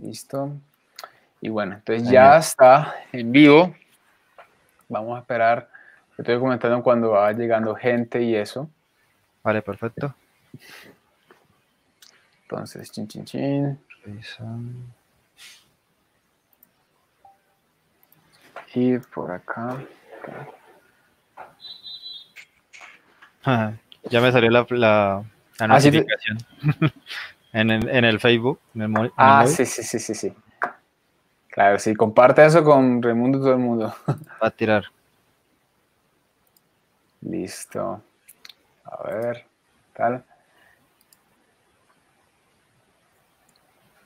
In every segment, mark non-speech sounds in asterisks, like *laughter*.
Listo. Y bueno, entonces ya está en vivo. Vamos a esperar. Estoy comentando cuando va llegando gente y eso. Vale, perfecto. Entonces, chin, chin, chin. Y por acá. Ah, ya me salió la, la, ah, notificación. *laughs* *laughs* en el, en el Facebook. En el, ah, sí, sí, sí, sí, sí. Claro, sí, comparte eso con Raimundo todo el mundo. *laughs* Va a tirar. Listo. A ver, tal.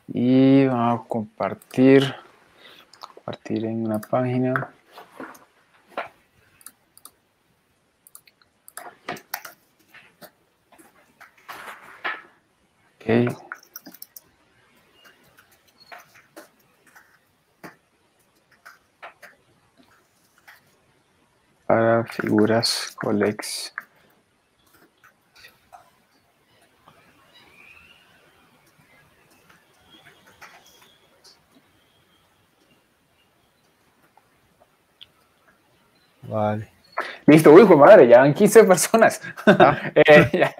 Y vamos a compartir. Compartir en una página. Para figuras colex. Vale. Listo, uy, madre, ya van 15 personas. Ah. *laughs* Eh, eh,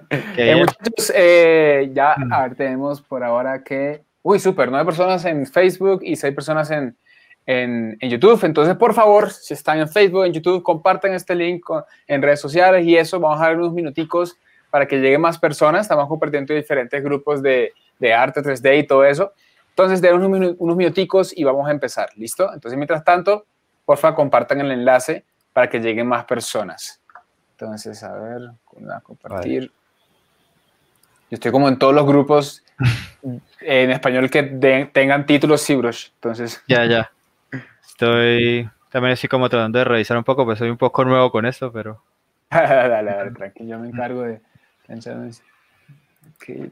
eh, ya. a ver, tenemos por ahora que. Uy, súper, nueve personas en Facebook y seis personas en, YouTube. Entonces, por favor, si están en Facebook, en YouTube, compartan este link en redes sociales y eso. Vamos a dar unos minuticos para que lleguen más personas. Estamos compartiendo diferentes grupos de, arte 3D y todo eso. Entonces, den unos, unos minuticos y vamos a empezar. ¿Listo? Entonces, mientras tanto, por favor, compartan el enlace para que lleguen más personas. Entonces, a ver, compartir. Yo estoy como en todos los grupos *laughs* en español que tengan títulos Cibros. Entonces. Ya, ya. Estoy también así como tratando de revisar un poco, pues soy un poco nuevo con esto, pero. *laughs* dale, dale, tranquilo, yo me encargo de. Ok,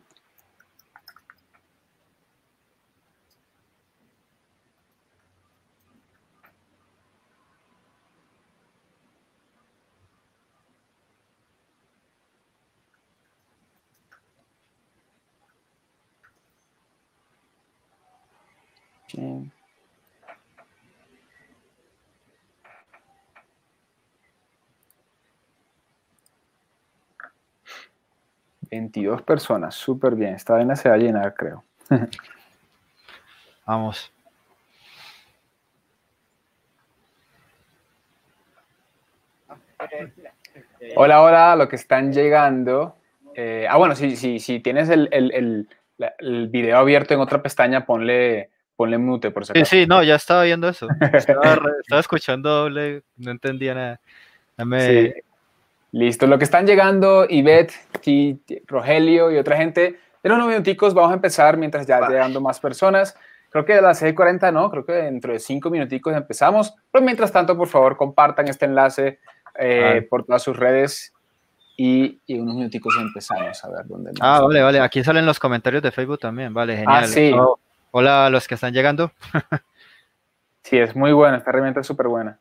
22 personas, súper bien. Esta vaina se va a llenar, creo. *laughs* Vamos. Hola, hola, lo que están llegando. Eh, ah, bueno, si, si tienes el, el, video abierto en otra pestaña, ponle Ponle mute por si Sí, sí, no, ya estaba viendo eso. *laughs* Estaba, escuchando doble, no entendía nada. Listo, lo que están llegando, Ivette, Rogelio y otra gente. en unos minuticos vamos a empezar mientras ya llegando más personas. Creo que a las 6.40 no, creo que dentro de cinco minuticos empezamos. Pero mientras tanto, por favor, compartan este enlace eh, por todas sus redes y, y, unos minuticos empezamos a ver dónde. Ah, vale, vale. Aquí salen los comentarios de Facebook también. Vale, ah, genial. sí. Hola a los que están llegando. *laughs* sí, es muy buena, esta herramienta es súper buena.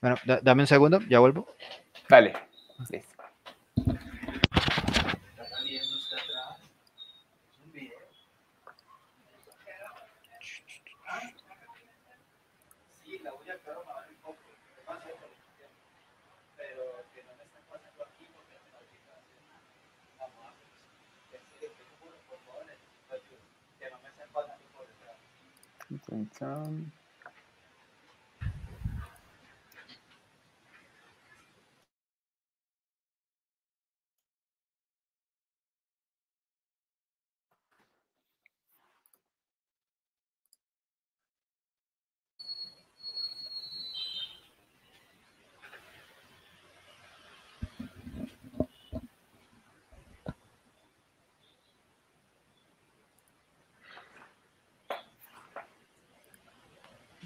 Bueno, dame un segundo, ya vuelvo. Vale. Straight down.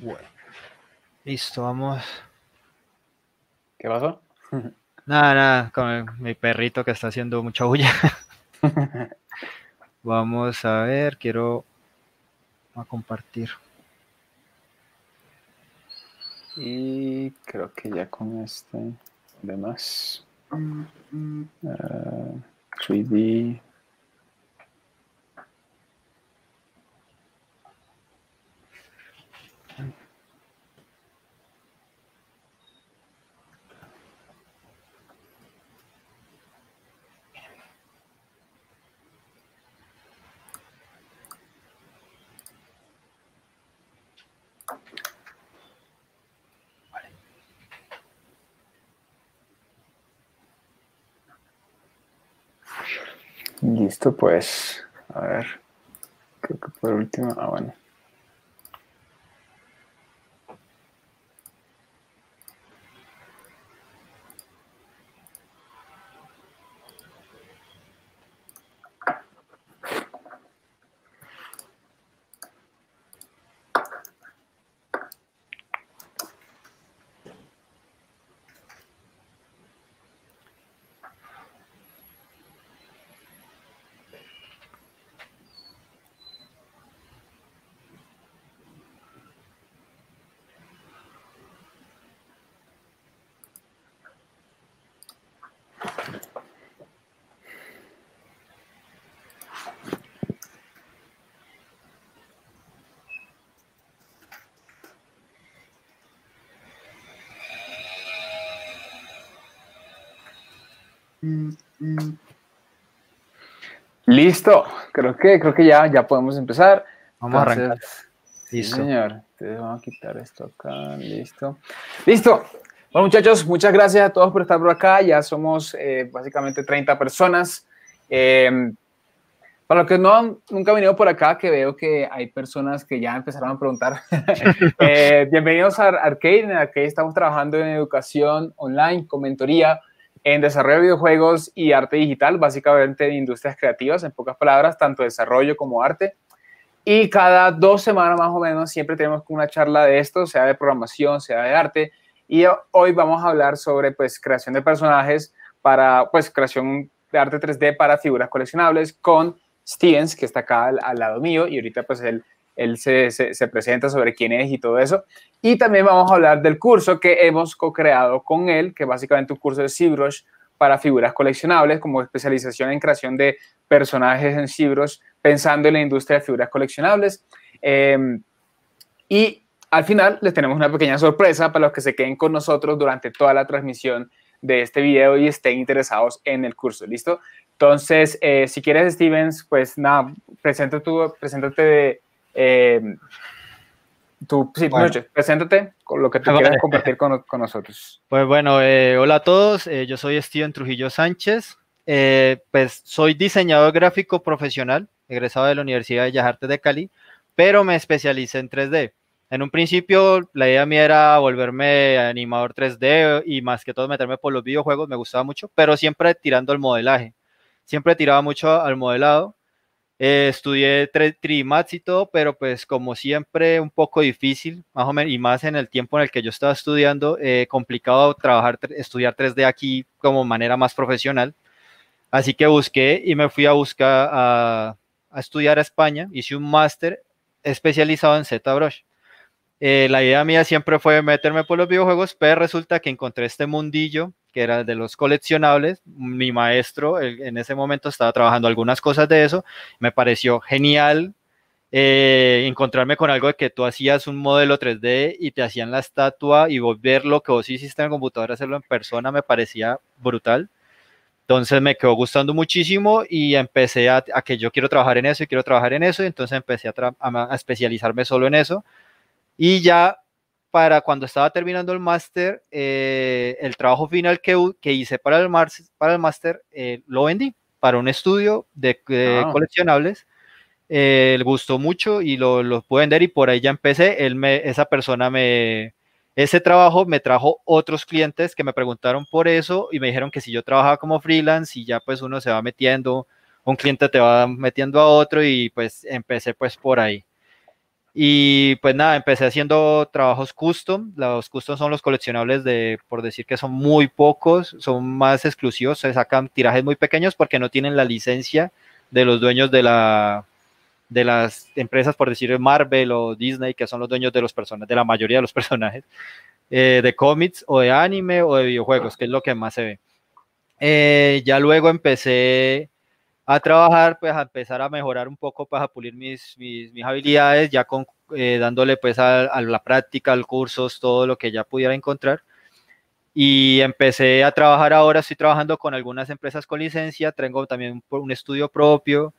Bueno. Listo, vamos. ¿Qué pasó? *laughs* Nada, nada, con mi perrito que está haciendo mucha bulla. *laughs* vamos a ver, quiero a compartir. Y creo que ya con este, De más 3D mm, mm. ah, esto, pues, a ver, creo que por último, ah, bueno. Listo, creo que, creo que ya, ya podemos empezar. Vamos a arrancar. Listo. Sí, señor. vamos a quitar esto acá. Listo. Bueno, muchachos, muchas gracias a todos por estar por acá. Ya somos eh, básicamente 30 personas. Em, para los que no han, nunca han venido por acá, que veo que hay personas que ya empezaron a preguntar, *laughs* eh, bienvenidos a Arcade. En Arcade estamos trabajando en educación online con mentoría en desarrollo de videojuegos y arte digital, básicamente industrias creativas, en pocas palabras, tanto desarrollo como arte. Y cada dos semanas más o menos siempre tenemos una charla de esto, sea de programación, sea de arte. Y hoy vamos a hablar sobre pues creación de personajes para pues creación de arte 3D para figuras coleccionables con Stevens, que está acá al, al lado mío y ahorita pues él él se, se, presenta sobre quién es y todo eso. Y también vamos a hablar del curso que hemos co-creado con él, que es básicamente un curso de cibros para figuras coleccionables, como especialización en creación de personajes en cibros, pensando en la industria de figuras coleccionables. Em, y al final les tenemos una pequeña sorpresa para los que se queden con nosotros durante toda la transmisión de este video y estén interesados en el curso, ¿listo? Entonces, eh, si quieres, Stevens, pues nada, presenta tu, preséntate de, eh, tú, sí, preséntate con lo que te quieras *laughs* compartir con, nosotros. Pues bueno, eh, hola a todos, eh, yo soy Steven Trujillo Sánchez, eh, pues soy diseñador gráfico profesional, egresado de la Universidad de Yajarte de Cali, pero me especialicé en 3D. En un principio la idea mía era volverme animador 3D y más que todo meterme por los videojuegos, me gustaba mucho, pero siempre tirando al modelaje. Siempre tiraba mucho al modelado eh, estudié trimats y todo, pero pues como siempre un poco difícil, más o menos, y más en el tiempo en el que yo estaba estudiando, eh, complicado trabajar, estudiar 3D aquí como manera más profesional. Así que busqué y me fui a buscar a, a estudiar a España, hice un máster especializado en ZBrush. Eh, la idea mía siempre fue meterme por los videojuegos, pero resulta que encontré este mundillo que era de los coleccionables. Mi maestro en ese momento estaba trabajando algunas cosas de eso. Me pareció genial eh, encontrarme con algo de que tú hacías un modelo 3D y te hacían la estatua y volver lo que vos hiciste en el computador, hacerlo en persona, me parecía brutal. Entonces me quedó gustando muchísimo y empecé a, que yo quiero trabajar en eso y quiero trabajar en eso. Y entonces empecé a especializarme solo en eso y ya para cuando estaba terminando el máster, eh, el trabajo final que, que hice para el, para el máster eh, lo vendí para un estudio de, ah. coleccionables. Eh, le gustó mucho y lo, lo, pude vender y por ahí ya empecé. Él esa persona me, ese trabajo me trajo otros clientes que me preguntaron por eso y me dijeron que si yo trabajaba como freelance y ya pues uno se va metiendo, un cliente te va metiendo a otro y pues empecé pues por ahí. Y pues nada, empecé haciendo trabajos custom. Los custom son los coleccionables de, por decir que son muy pocos, son más exclusivos, se sacan tirajes muy pequeños porque no tienen la licencia de los dueños de, la, de las empresas, por decir Marvel o Disney, que son los dueños de, los personajes, de la mayoría de los *laughs* personajes, eh, de cómics o de anime o de videojuegos, que es lo que más se ve. Eh, ya luego empecé a trabajar, pues a empezar a mejorar un poco, pues a pulir mis, mis, mis habilidades, ya con, eh, dándole pues a, la práctica, al cursos, todo lo que ya pudiera encontrar. Y empecé a trabajar ahora, estoy trabajando con algunas empresas con licencia, tengo también un, estudio propio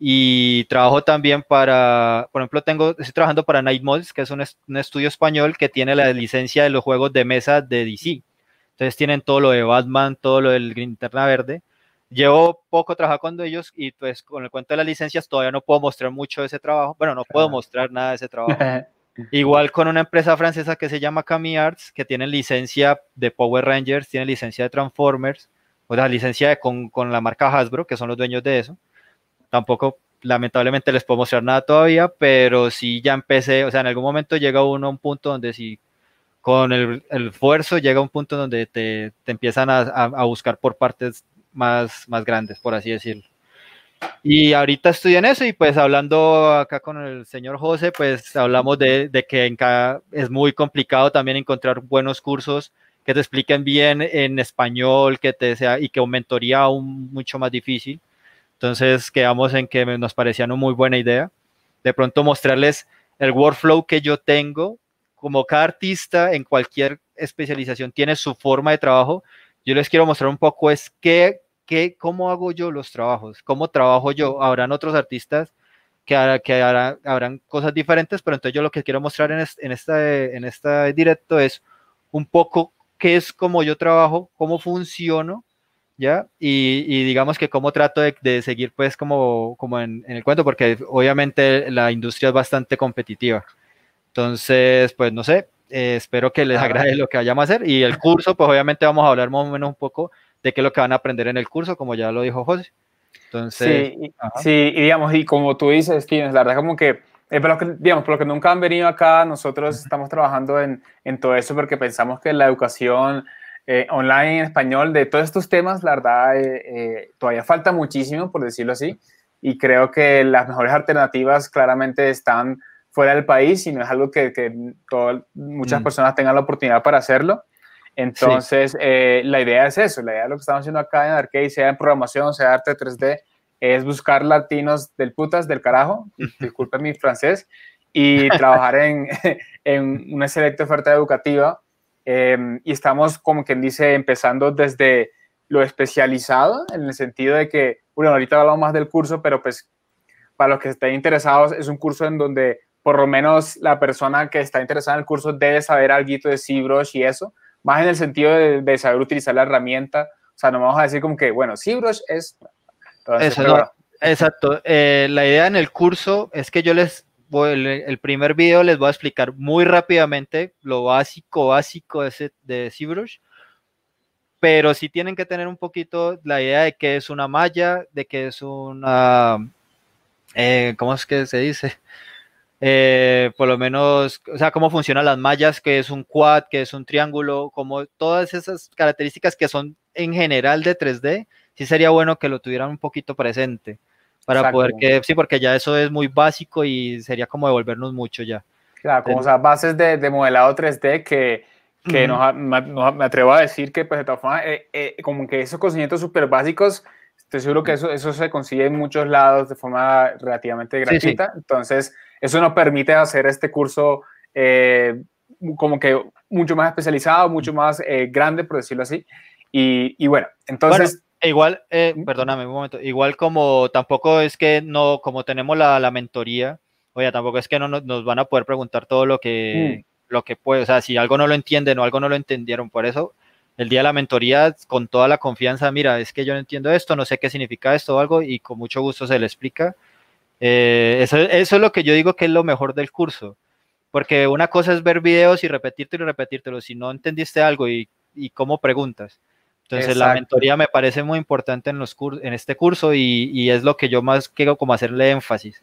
y trabajo también para, por ejemplo, tengo, estoy trabajando para Night Malls, que es un, un estudio español que tiene la licencia de los juegos de mesa de DC. Entonces tienen todo lo de Batman, todo lo del Linterna Verde llevo poco trabajando con ellos y pues con el cuento de las licencias todavía no puedo mostrar mucho de ese trabajo, bueno, no puedo mostrar nada de ese trabajo. *laughs* Igual con una empresa francesa que se llama Cami Arts, que tiene licencia de Power Rangers, tiene licencia de Transformers, o sea, licencia de, con, con, la marca Hasbro, que son los dueños de eso. Tampoco, lamentablemente, les puedo mostrar nada todavía, pero sí ya empecé, o sea, en algún momento llega uno a un punto donde si con el, el esfuerzo llega a un punto donde te, te empiezan a, a, a buscar por partes más, más grandes, por así decirlo. Y ahorita estoy en eso y pues hablando acá con el señor José, pues hablamos de, de que en cada, es muy complicado también encontrar buenos cursos que te expliquen bien en español, que te sea y que aumentaría aún mucho más difícil. Entonces quedamos en que nos parecía una muy buena idea. De pronto mostrarles el workflow que yo tengo, como cada artista en cualquier especialización tiene su forma de trabajo. Yo les quiero mostrar un poco es que ¿cómo hago yo los trabajos? ¿Cómo trabajo yo? Habrán otros artistas que, harán que habrán cosas diferentes, pero entonces yo lo que quiero mostrar en este, en, esta directo es un poco qué es como yo trabajo, cómo funciono, ¿ya? Y, digamos que cómo trato de, seguir pues como, como en, el cuento, porque obviamente la industria es bastante competitiva. Entonces, pues no sé, eh, espero que les ah. agrade lo que vayamos a hacer y el curso, pues obviamente vamos a hablar más o menos un poco de qué es lo que van a aprender en el curso, como ya lo dijo José. Entonces, sí, sí y digamos, y como tú dices, la verdad como que eh, pero que, digamos, por lo que nunca han venido acá, nosotros estamos trabajando en, en todo eso porque pensamos que la educación eh, online en español de todos estos temas, la verdad, eh, todavía falta muchísimo, por decirlo así, y creo que las mejores alternativas claramente están fuera del país y no es algo que, que muchas mm. personas tengan la oportunidad para hacerlo. Entonces, eh, la idea es eso, la idea de lo que estamos haciendo acá en Arcade, sea en programación, sea arte 3D, es buscar latinos del putas, del carajo, *laughs* disculpen mi francés, y trabajar en, *laughs* una selecta oferta educativa. Em, y estamos, como quien dice, empezando desde lo especializado, en el sentido de que, bueno, ahorita hablamos más del curso, pero pues para los que estén interesados, es un curso en donde por lo menos la persona que está interesada en el curso debe saber algo de cibros y eso, más en el sentido de, saber utilizar la herramienta. O sea, no vamos a decir como que, bueno, ZBrush es... exacto. Eh, la idea en el curso es que yo les el, primer video les voy a explicar muy rápidamente lo básico, básico de, ese, de ZBrush, pero sí tienen que tener un poquito la idea de que es una malla, de que es una... Eh, ¿Cómo es que se dice? Eh, por lo menos, o sea, cómo funcionan las mallas, qué es un quad, qué es un triángulo, como todas esas características que son en general de 3D, sí sería bueno que lo tuvieran un poquito presente para poder que, sí, porque ya eso es muy básico y sería como devolvernos mucho ya. Claro, como esas bases de, modelado 3D que, que me atrevo a decir que pues de todas formas, eh, eh, como que esos conocimientos súper básicos seguro que eso, eso se consigue en muchos lados de forma relativamente gratuita. Entonces, eso nos permite hacer este curso eh, como que mucho más especializado, mucho más eh, grande, por decirlo así. Y, y bueno, entonces... E igual, eh, perdóname un momento, igual como tampoco es que no, como tenemos la, la mentoría, oye, tampoco es que no nos, van a poder preguntar todo lo que, mm. lo que puede, o sea, si algo no lo entienden o algo no lo entendieron, por eso el día de la mentoría con toda la confianza, mira, es que yo no entiendo esto, no sé qué significa esto o algo, y con mucho gusto se le explica. Eh, eso, es lo que yo digo que es lo mejor del curso, porque una cosa es ver videos y repetírtelo y repetírtelo, si no entendiste algo y, cómo preguntas. Entonces la mentoría me parece muy importante en, los en este curso y, es lo que yo más quiero como hacerle énfasis,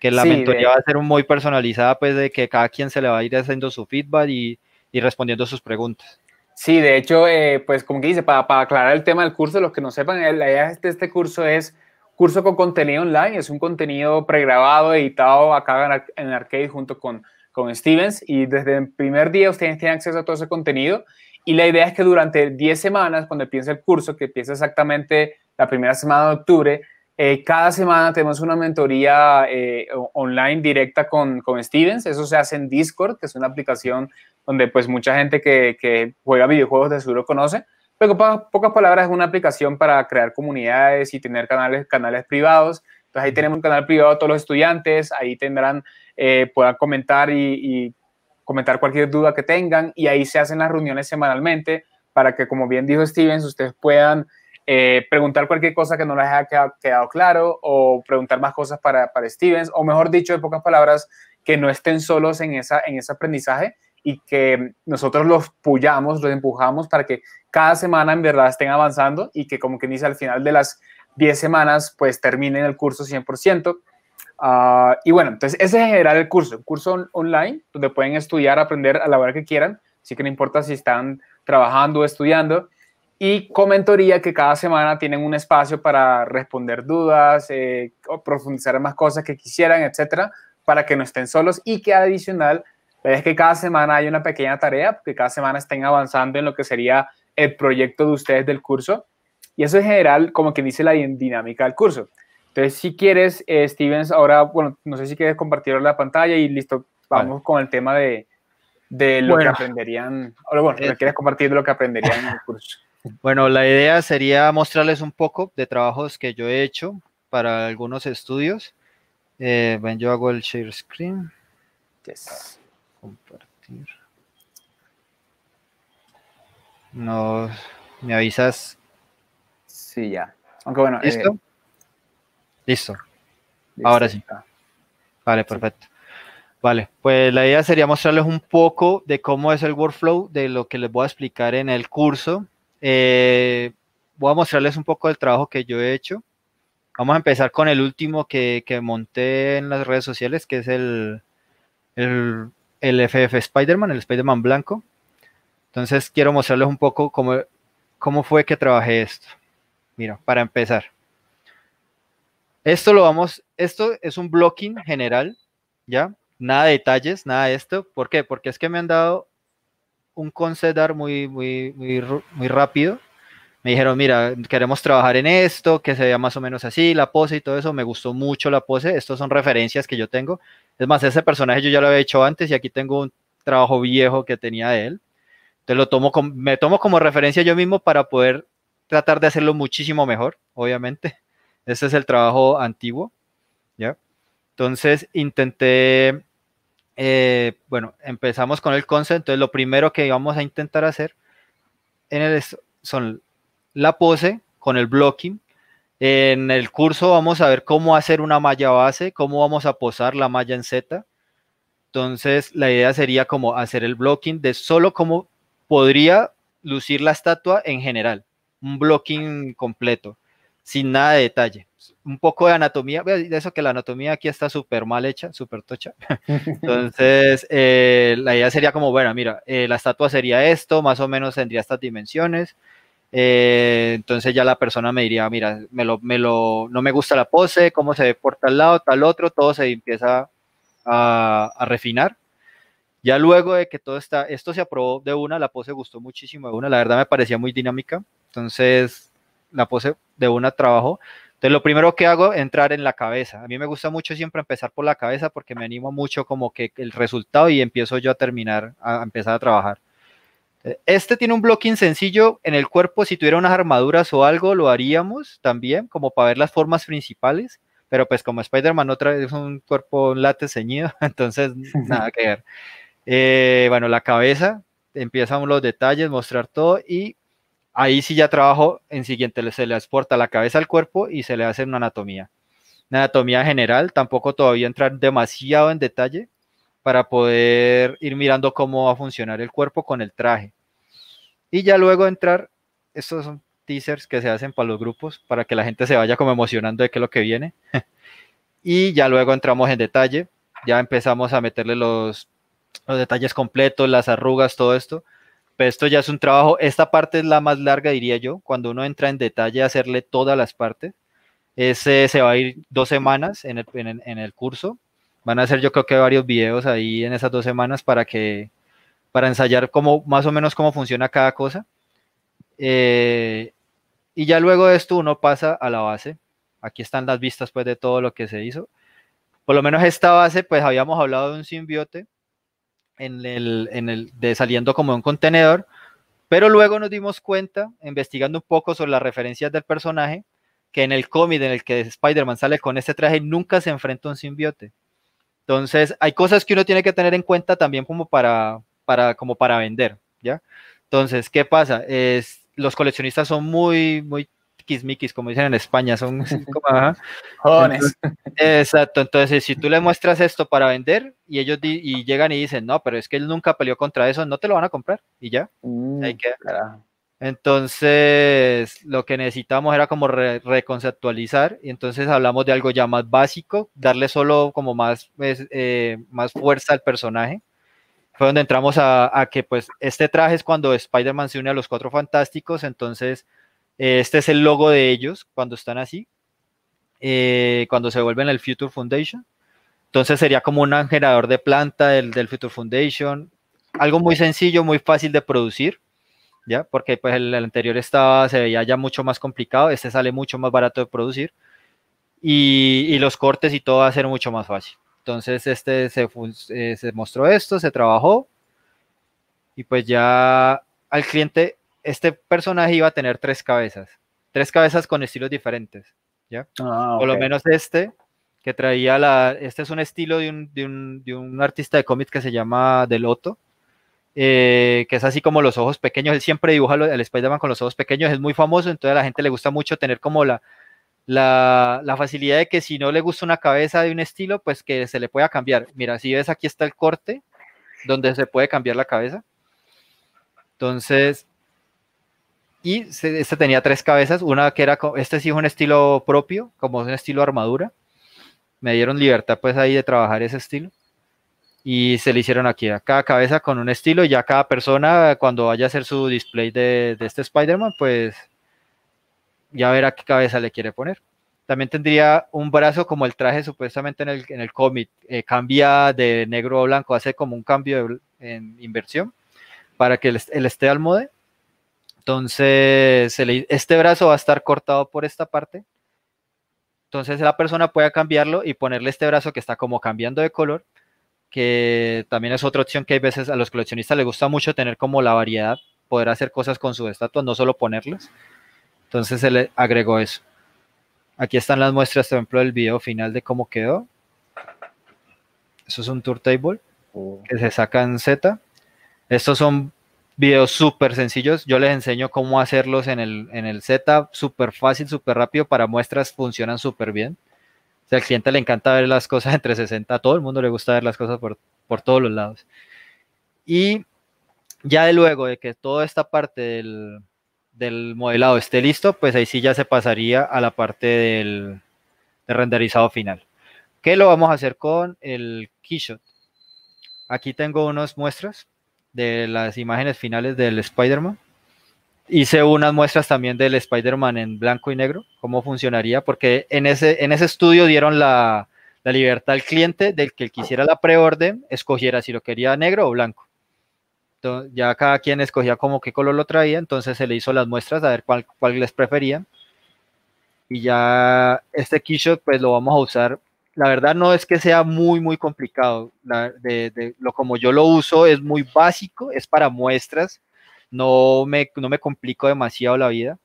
que la mentoría va a ser muy personalizada, pues de que cada quien se le va a ir haciendo su feedback y, y respondiendo sus preguntas. Sí, de hecho, eh, pues como que dice, para, aclarar el tema del curso, los que no sepan, eh, la idea de este curso es curso con contenido online, es un contenido pregrabado, editado acá en, Arcade junto con, con Stevens y desde el primer día ustedes tienen acceso a todo ese contenido y la idea es que durante 10 semanas, cuando empiece el curso, que empieza exactamente la primera semana de octubre, eh, cada semana tenemos una mentoría eh, online directa con, con, Stevens. Eso se hace en Discord, que es una aplicación donde pues mucha gente que, juega videojuegos de seguro conoce. Pero pocas palabras, es una aplicación para crear comunidades y tener canales, canales privados. Entonces ahí tenemos un canal privado a todos los estudiantes, ahí tendrán, eh, puedan comentar y, y comentar cualquier duda que tengan y ahí se hacen las reuniones semanalmente para que, como bien dijo Stevens, ustedes puedan eh, preguntar cualquier cosa que no les haya quedado, claro o preguntar más cosas para, para, Stevens, o mejor dicho, de pocas palabras, que no estén solos en, esa, en ese aprendizaje y que nosotros los puyamos, los empujamos para que cada semana en verdad estén avanzando y que como que dice al final de las 10 semanas pues terminen el curso 100%. Ah, y bueno, entonces ese es en general el curso, un curso online donde pueden estudiar, aprender a la hora que quieran, así que no importa si están trabajando o estudiando, y Comentoría, que cada semana tienen un espacio para responder dudas eh, o profundizar en más cosas que quisieran, etcétera, para que no estén solos y que adicional, es que cada semana hay una pequeña tarea, que cada semana estén avanzando en lo que sería el proyecto de ustedes del curso. Y eso en general, como que dice la dinámica del curso. Entonces, si quieres, Steven, eh, Stevens, ahora, bueno, no sé si quieres compartir la pantalla y listo, vamos con el tema de, lo que aprenderían, o bueno, eh, quieres compartir lo que aprenderían en el curso. Bueno, la idea sería mostrarles un poco de trabajos que yo he hecho para algunos estudios. Eh, ven, yo hago el share screen. Yes. Compartir. No, me avisas. Sí, ya. Aunque bueno. Eh, ¿Listo? Listo. Ahora sí. Vale, perfecto. Vale, pues la idea sería mostrarles un poco de cómo es el workflow de lo que les voy a explicar en el curso eh, voy a mostrarles un poco del trabajo que yo he hecho. Vamos a empezar con el último que, monté en las redes sociales, que es el, el, el FF Spider-Man, el Spider-Man blanco. Entonces quiero mostrarles un poco cómo, cómo fue que trabajé esto. Mira, para empezar. Esto lo vamos, esto es un blocking general, ¿ya? Nada de detalles, nada de esto. ¿Por qué? Porque es que me han dado un concedar muy, muy, muy, rápido. Me dijeron, mira, queremos trabajar en esto, que se vea más o menos así, la pose y todo eso. Me gustó mucho la pose. Estos son referencias que yo tengo. Es más, ese personaje yo ya lo había hecho antes y aquí tengo un trabajo viejo que tenía él. Entonces lo tomo me tomo como referencia yo mismo para poder tratar de hacerlo muchísimo mejor, obviamente. Este es el trabajo antiguo, ¿ya? Entonces intenté eh, bueno, empezamos con el concepto, entonces lo primero que vamos a intentar hacer en el, son la pose con el blocking. En el curso vamos a ver cómo hacer una malla base, cómo vamos a posar la malla en Z. Entonces la idea sería como hacer el blocking de solo cómo podría lucir la estatua en general, un blocking completo sin nada de detalle. Un poco de anatomía, de eso que la anatomía aquí está súper mal hecha, súper tocha. *laughs* Entonces, eh, la idea sería como, bueno, mira, eh, la estatua sería esto, más o menos tendría estas dimensiones. Eh, entonces ya la persona me diría, mira, me lo, me lo, no me gusta la pose, cómo se ve por tal lado, tal otro, todo se empieza a, a refinar. Ya luego de que todo está, esto se aprobó de una, la pose gustó muchísimo de una, la verdad me parecía muy dinámica. Entonces la pose de una trabajo. Entonces, lo primero que hago es entrar en la cabeza. A mí me gusta mucho siempre empezar por la cabeza porque me animo mucho como que el resultado y empiezo yo a terminar, a empezar a trabajar. Eh, este tiene un blocking sencillo en el cuerpo. Si tuviera unas armaduras o algo, lo haríamos también, como para ver las formas principales. Pero pues como Spider-Man otra vez es un cuerpo late ceñido, *laughs* entonces *laughs* nada que ver. Eh, bueno, la cabeza, empiezan los detalles, mostrar todo y Ahí sí ya trabajo en siguiente, se le exporta la cabeza al cuerpo y se le hace una anatomía. Una anatomía general, tampoco todavía entrar demasiado en detalle para poder ir mirando cómo va a funcionar el cuerpo con el traje. Y ya luego entrar, estos son teasers que se hacen para los grupos, para que la gente se vaya como emocionando de qué es lo que viene. *laughs* y ya luego entramos en detalle, ya empezamos a meterle los, los detalles completos, las arrugas, todo esto, esto ya es un trabajo, esta parte es la más larga, diría yo, cuando uno entra en detalle hacerle todas las partes. Ese se va a ir dos semanas en el, en, el curso. Van a hacer yo creo que varios videos ahí en esas dos semanas para que, para ensayar cómo, más o menos cómo funciona cada cosa. Eh, y ya luego de esto uno pasa a la base. Aquí están las vistas pues de todo lo que se hizo. Por lo menos esta base, pues habíamos hablado de un simbiote en el, en el, de saliendo como un contenedor, pero luego nos dimos cuenta, investigando un poco sobre las referencias del personaje, que en el cómic en el que Spider-Man sale con este traje nunca se enfrenta a un simbiote. Entonces, hay cosas que uno tiene que tener en cuenta también como para, para, como para vender, ¿ya? Entonces, ¿qué pasa? Es, los coleccionistas son muy, muy tiquismiquis, como dicen en España, son *laughs* jóvenes. exacto, entonces si tú le muestras esto para vender y ellos y llegan y dicen, no, pero es que él nunca peleó contra eso, no te lo van a comprar y ya. Mm, ahí Entonces, lo que necesitamos era como reconceptualizar y entonces hablamos de algo ya más básico, darle solo como más, pues, eh, más fuerza al personaje fue donde entramos a, a, que pues este traje es cuando Spider-Man se une a los cuatro fantásticos, entonces eh, este es el logo de ellos cuando están así, eh, cuando se vuelven el Future Foundation. Entonces sería como un generador de planta del, Future Foundation, algo muy sencillo, muy fácil de producir, ya, porque pues el, anterior estaba se veía ya mucho más complicado, este sale mucho más barato de producir y, los cortes y todo va a ser mucho más fácil. Entonces este se, eh, se mostró esto, se trabajó y pues ya al cliente este personaje iba a tener tres cabezas, tres cabezas con estilos diferentes, ¿ya? O ah, Por lo menos este, que traía la, este es un estilo de un, artista de cómics que se llama Deloto, eh, que es así como los ojos pequeños, él siempre dibuja el Spider-Man con los ojos pequeños, es muy famoso, entonces a la gente le gusta mucho tener como la, la, la, facilidad de que si no le gusta una cabeza de un estilo, pues que se le pueda cambiar. Mira, si ves aquí está el corte donde se puede cambiar la cabeza. Entonces, y este tenía tres cabezas, una que era, este sí es un estilo propio, como es un estilo armadura. Me dieron libertad pues ahí de trabajar ese estilo. Y se le hicieron aquí a cada cabeza con un estilo, y ya cada persona cuando vaya a hacer su display de, este Spider-Man, pues ya verá qué cabeza le quiere poner. También tendría un brazo como el traje supuestamente en el, en cómic. Eh, cambia de negro a blanco, hace como un cambio en inversión para que él, esté al mode. Entonces, este brazo va a estar cortado por esta parte. Entonces, la persona puede cambiarlo y ponerle este brazo que está como cambiando de color, que también es otra opción que hay veces a los coleccionistas les gusta mucho tener como la variedad, poder hacer cosas con sus estatuas, no solo ponerlas. Entonces, se le agregó eso. Aquí están las muestras, por ejemplo, del video final de cómo quedó. Eso es un tour table oh. que se saca en Z. Estos son videos súper sencillos. Yo les enseño cómo hacerlos en el, en setup, súper fácil, súper rápido. Para muestras funcionan súper bien. O sea, al cliente le encanta ver las cosas *laughs* entre 60. todo el mundo le gusta ver las cosas por, por todos los lados. Y ya de luego de que toda esta parte del, modelado esté listo, pues ahí sí ya se pasaría a la parte del, renderizado final. ¿Qué lo vamos a hacer con el Keyshot. Aquí tengo unas muestras de las imágenes finales del Spider-Man. Hice unas muestras también del Spider-Man en blanco y negro, cómo funcionaría, porque en ese, en ese estudio dieron la, libertad al cliente del que quisiera la preorden, escogiera si lo quería negro o blanco. ya cada quien escogía como qué color lo traía, entonces se le hizo las muestras a ver cuál, les prefería Y ya este keyshot pues lo vamos a usar la verdad no es que sea muy, muy complicado. lo como yo lo uso es muy básico, es para muestras, no me, no me complico demasiado la vida.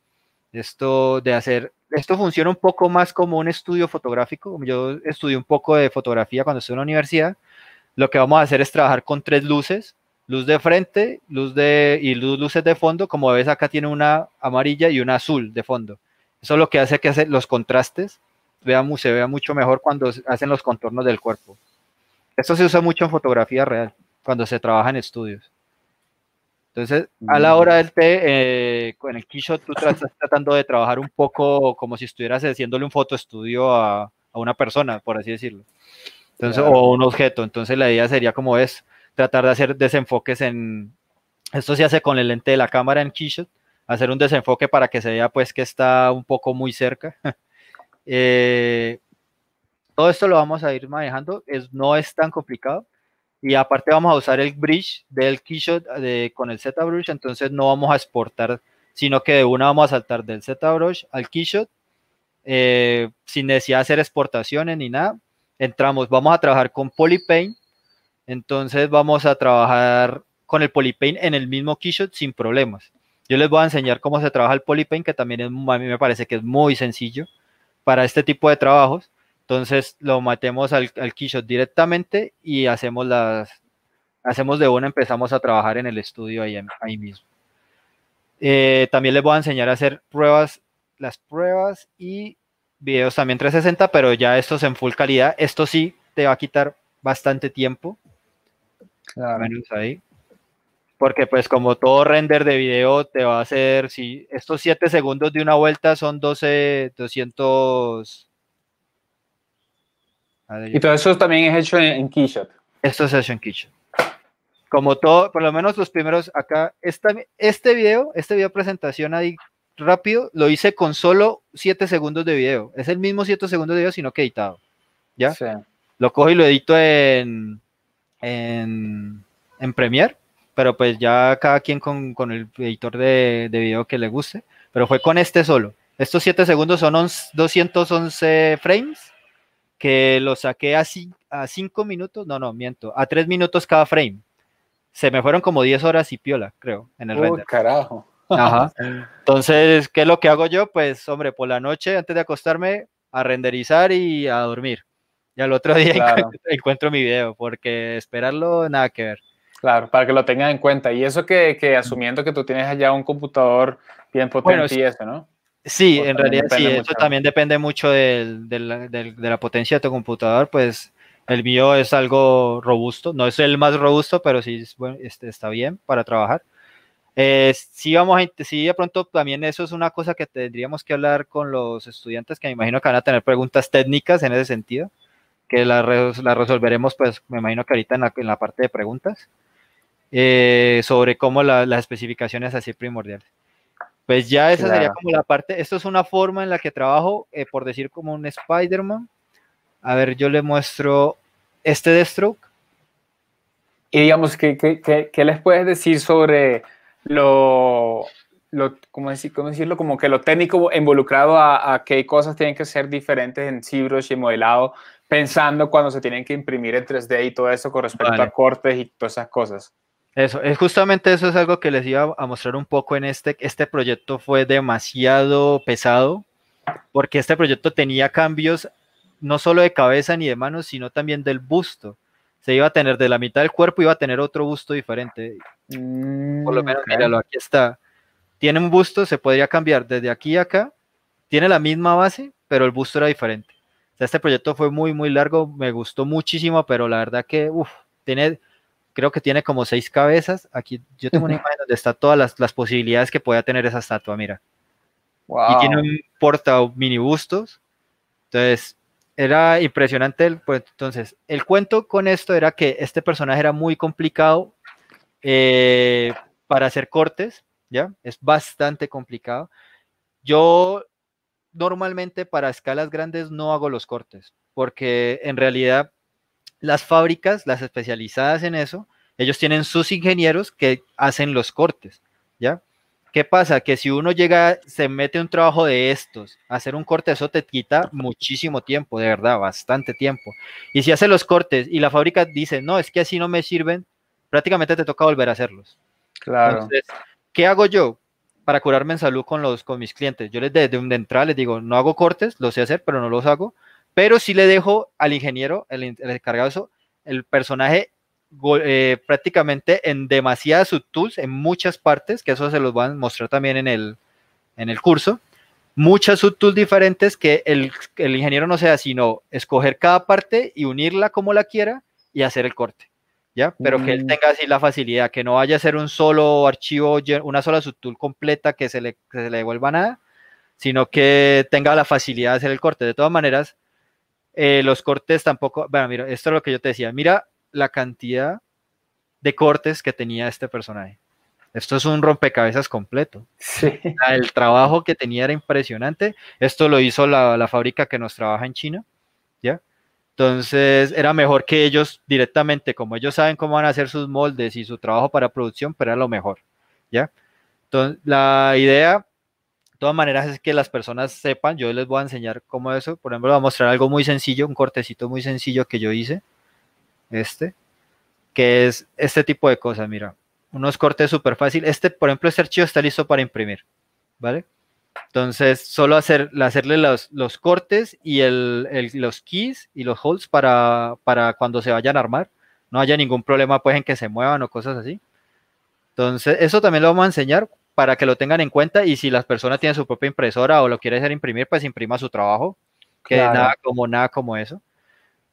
Esto de hacer, esto funciona un poco más como un estudio fotográfico. Yo estudié un poco de fotografía cuando estuve en la universidad. Lo que vamos a hacer es trabajar con tres luces, luz de frente, luz de y luz, luces de fondo. Como ves acá tiene una amarilla y una azul de fondo. Eso es lo que hace que hace los contrastes vea, se vea mucho mejor cuando hacen los contornos del cuerpo. Esto se usa mucho en fotografía real, cuando se trabaja en estudios. Entonces, a la mm. hora del té, eh, con el Keyshot tú estás *laughs* tratando de trabajar un poco como si estuvieras haciéndole un foto a, a una persona, por así decirlo. Entonces, o un objeto. Entonces, la idea sería como es tratar de hacer desenfoques en... Esto se hace con el lente de la cámara en Keyshot, hacer un desenfoque para que se vea pues que está un poco muy cerca *laughs* Eh, todo esto lo vamos a ir manejando, es, no es tan complicado. Y aparte vamos a usar el bridge del keyshot de, con el ZBrush, entonces no vamos a exportar, sino que de una vamos a saltar del ZBrush al keyshot eh, sin necesidad de hacer exportaciones ni nada. Entramos, vamos a trabajar con Polypaint, entonces vamos a trabajar con el Polypaint en el mismo keyshot sin problemas. Yo les voy a enseñar cómo se trabaja el Polypaint, que también a mí me parece que es muy sencillo para este tipo de trabajos. Entonces lo matemos al, al directamente y hacemos las hacemos de una, empezamos a trabajar en el estudio ahí, ahí mismo. Eh, también les voy a enseñar a hacer pruebas, las pruebas y videos también 360, pero ya estos en full calidad. Esto sí te va a quitar bastante tiempo. ahí porque pues como todo render de video te va a hacer, si estos 7 segundos de una vuelta son 12, 200... y todo eso también es hecho en, Keyshot. Esto es hecho en Keyshot. Como todo, por lo menos los primeros acá, este video, este video presentación ahí rápido, lo hice con solo 7 segundos de video. Es el mismo 7 segundos de video, sino que editado. ¿Ya? Sí. Lo cojo y lo edito en, en, en Premiere pero pues ya cada quien con, el editor de, de, video que le guste, pero fue con este solo. Estos 7 segundos son 211 frames, que lo saqué a 5 minutos, no, no, miento, a 3 minutos cada frame. Se me fueron como 10 horas y piola, creo, en el Uy, carajo! Ajá. *laughs* Entonces, ¿qué es lo que hago yo? Pues, hombre, por la noche, antes de acostarme, a renderizar y a dormir. Y al otro *laughs* día encuentro, encuentro, mi video, porque esperarlo, nada que ver. Claro, para que lo tengan en cuenta. Y eso que, asumiendo que tú tienes allá un computador bien potente y eso, ¿no? Sí, pues en realidad sí, eso también depende mucho de la potencia de tu computador, pues el mío es algo robusto, no es el más robusto, pero sí este, está bien para trabajar. Eh, vamos a, sí, de pronto también eso es una cosa que tendríamos que hablar con los estudiantes, que me imagino que van a tener preguntas técnicas en ese sentido que la, resolveremos, pues me imagino que ahorita en la, parte de preguntas, eh, sobre cómo las especificaciones así primordiales. Pues ya esa sería como la parte, esto es una forma en la que trabajo, eh, por decir como un Spider-Man. A ver, yo le muestro este de stroke Y digamos, que qué, qué, qué les puedes decir sobre lo, lo ¿cómo, decir, ¿cómo, decirlo? Como que lo técnico involucrado a, a qué cosas tienen que ser diferentes en cibros y modelado pensando cuando se tienen que imprimir en 3D y todo eso con respecto a cortes y todas esas cosas. Eso, es justamente eso es algo que les iba a mostrar un poco en este, este proyecto fue demasiado pesado porque este proyecto tenía cambios no solo de cabeza ni de manos, sino también del busto. Se iba a tener de la mitad del cuerpo, iba a tener otro busto diferente. Mm, Por lo menos, míralo, aquí está. Tiene un busto, se podría cambiar desde aquí a acá. Tiene la misma base, pero el busto era diferente este proyecto fue muy, muy largo, me gustó muchísimo, pero la verdad que, uff, tiene, creo que tiene como seis cabezas. Aquí yo tengo una imagen donde está todas las, las posibilidades que puede tener esa estatua, mira. Y tiene un porta mini bustos. Entonces, era impresionante. El, entonces, el cuento con esto era que este personaje era muy complicado eh, para hacer cortes, ¿ya? Es bastante complicado. Yo normalmente para escalas grandes no hago los cortes, porque en realidad las fábricas, las especializadas en eso, ellos tienen sus ingenieros que hacen los cortes, ¿ya? ¿Qué pasa? Que si uno llega, se mete un trabajo de estos, hacer un corte, eso te quita muchísimo tiempo, de verdad, bastante tiempo. Y si hace los cortes y la fábrica dice, no, es que así no me sirven, prácticamente te toca volver a hacerlos. Claro. Entonces, ¿qué hago yo? para curarme en salud con, los, con mis clientes. Yo les desde un entrada les digo, no hago cortes, lo sé hacer, pero no los hago. Pero sí le dejo al ingeniero, el, encargado eso, el personaje eh, prácticamente en demasiadas subtools, en muchas partes, que eso se los van a mostrar también en el, en el curso. Muchas subtools diferentes que el, el ingeniero no sea sino escoger cada parte y unirla como la quiera y hacer el corte. Pero que él mm. tenga así la facilidad, que no vaya a ser un solo archivo, una sola subtool completa que se le, se le devuelva nada, sino que tenga la facilidad de hacer el corte. De todas maneras, eh, los cortes tampoco, bueno, mira, esto es lo que yo te decía, mira la cantidad de cortes que tenía este personaje. Esto es un rompecabezas completo. El trabajo que tenía era impresionante. Esto lo hizo la, la fábrica que nos trabaja en China, ¿ya? Entonces era mejor que ellos directamente, como ellos saben cómo van a hacer sus moldes y su trabajo para producción, pero era lo mejor, ¿ya? Entonces la idea, de todas maneras, es que las personas sepan, yo les voy a enseñar cómo eso, por ejemplo, voy a mostrar algo muy sencillo, un cortecito muy sencillo que yo hice, este, que es este tipo de cosas, mira, unos cortes súper fácil, este, por ejemplo, este archivo está listo para imprimir, ¿vale? Entonces, solo hacer, hacerle los, los cortes y el, el, los keys y los holds para, para, cuando se vayan a armar. No haya ningún problema pues en que se muevan o cosas así. Entonces, eso también lo vamos a enseñar para que lo tengan en cuenta y si las personas tienen su propia impresora o lo quieren hacer imprimir, pues imprima su trabajo. Que nada como nada como eso.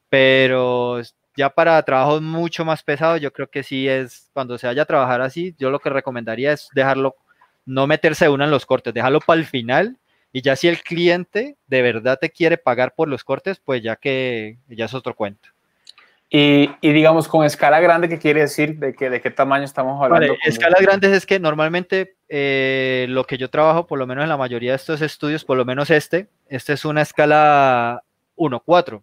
Pero ya para trabajos mucho más pesados, yo creo que sí es, cuando se vaya a trabajar así, yo lo que recomendaría es dejarlo no meterse una en los cortes, déjalo para el final y ya si el cliente de verdad te quiere pagar por los cortes, pues ya que ya es otro cuento. Y, digamos, con escala grande, ¿qué quiere decir? ¿De, que, de qué tamaño estamos hablando? escalas grandes es que normalmente eh, lo que yo trabajo, por lo menos en la mayoría de estos estudios, por lo menos este, este es una escala 1-4,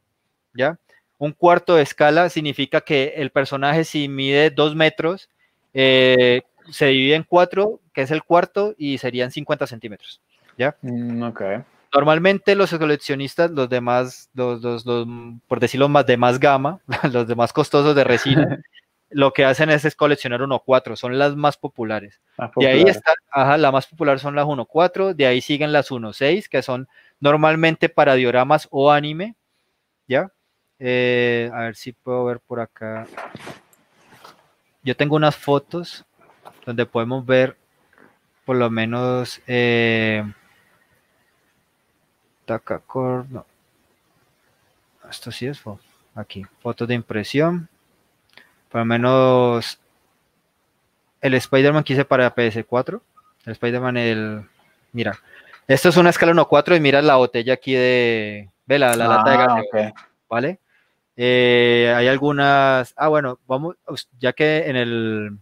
¿ya? Un cuarto de escala significa que el personaje si mide 2 metros, eh, se divide en cuatro, que es el cuarto, y serían 50 centímetros. ¿Ya? Mm, normalmente los coleccionistas, los demás, los, por decirlo más de más gama, *laughs* los demás costosos de resina, *laughs* lo que hacen es, es coleccionar 1.4, son las más populares. de ahí está, ajá, la más popular son las 1.4, de ahí siguen las 1.6, que son normalmente para dioramas o anime, ¿ya? Eh, a ver si puedo ver por acá. Yo tengo unas fotos donde podemos ver por lo menos eh, no. esto sí es aquí, fotos de impresión, por lo menos el Spider-Man que para PS4, el Spider-Man el, mira, esto es una escala 1.4 y mira la botella aquí de, ve la, lata de ah, gas, ¿vale? Eh, hay algunas, ah bueno, vamos, ya que en el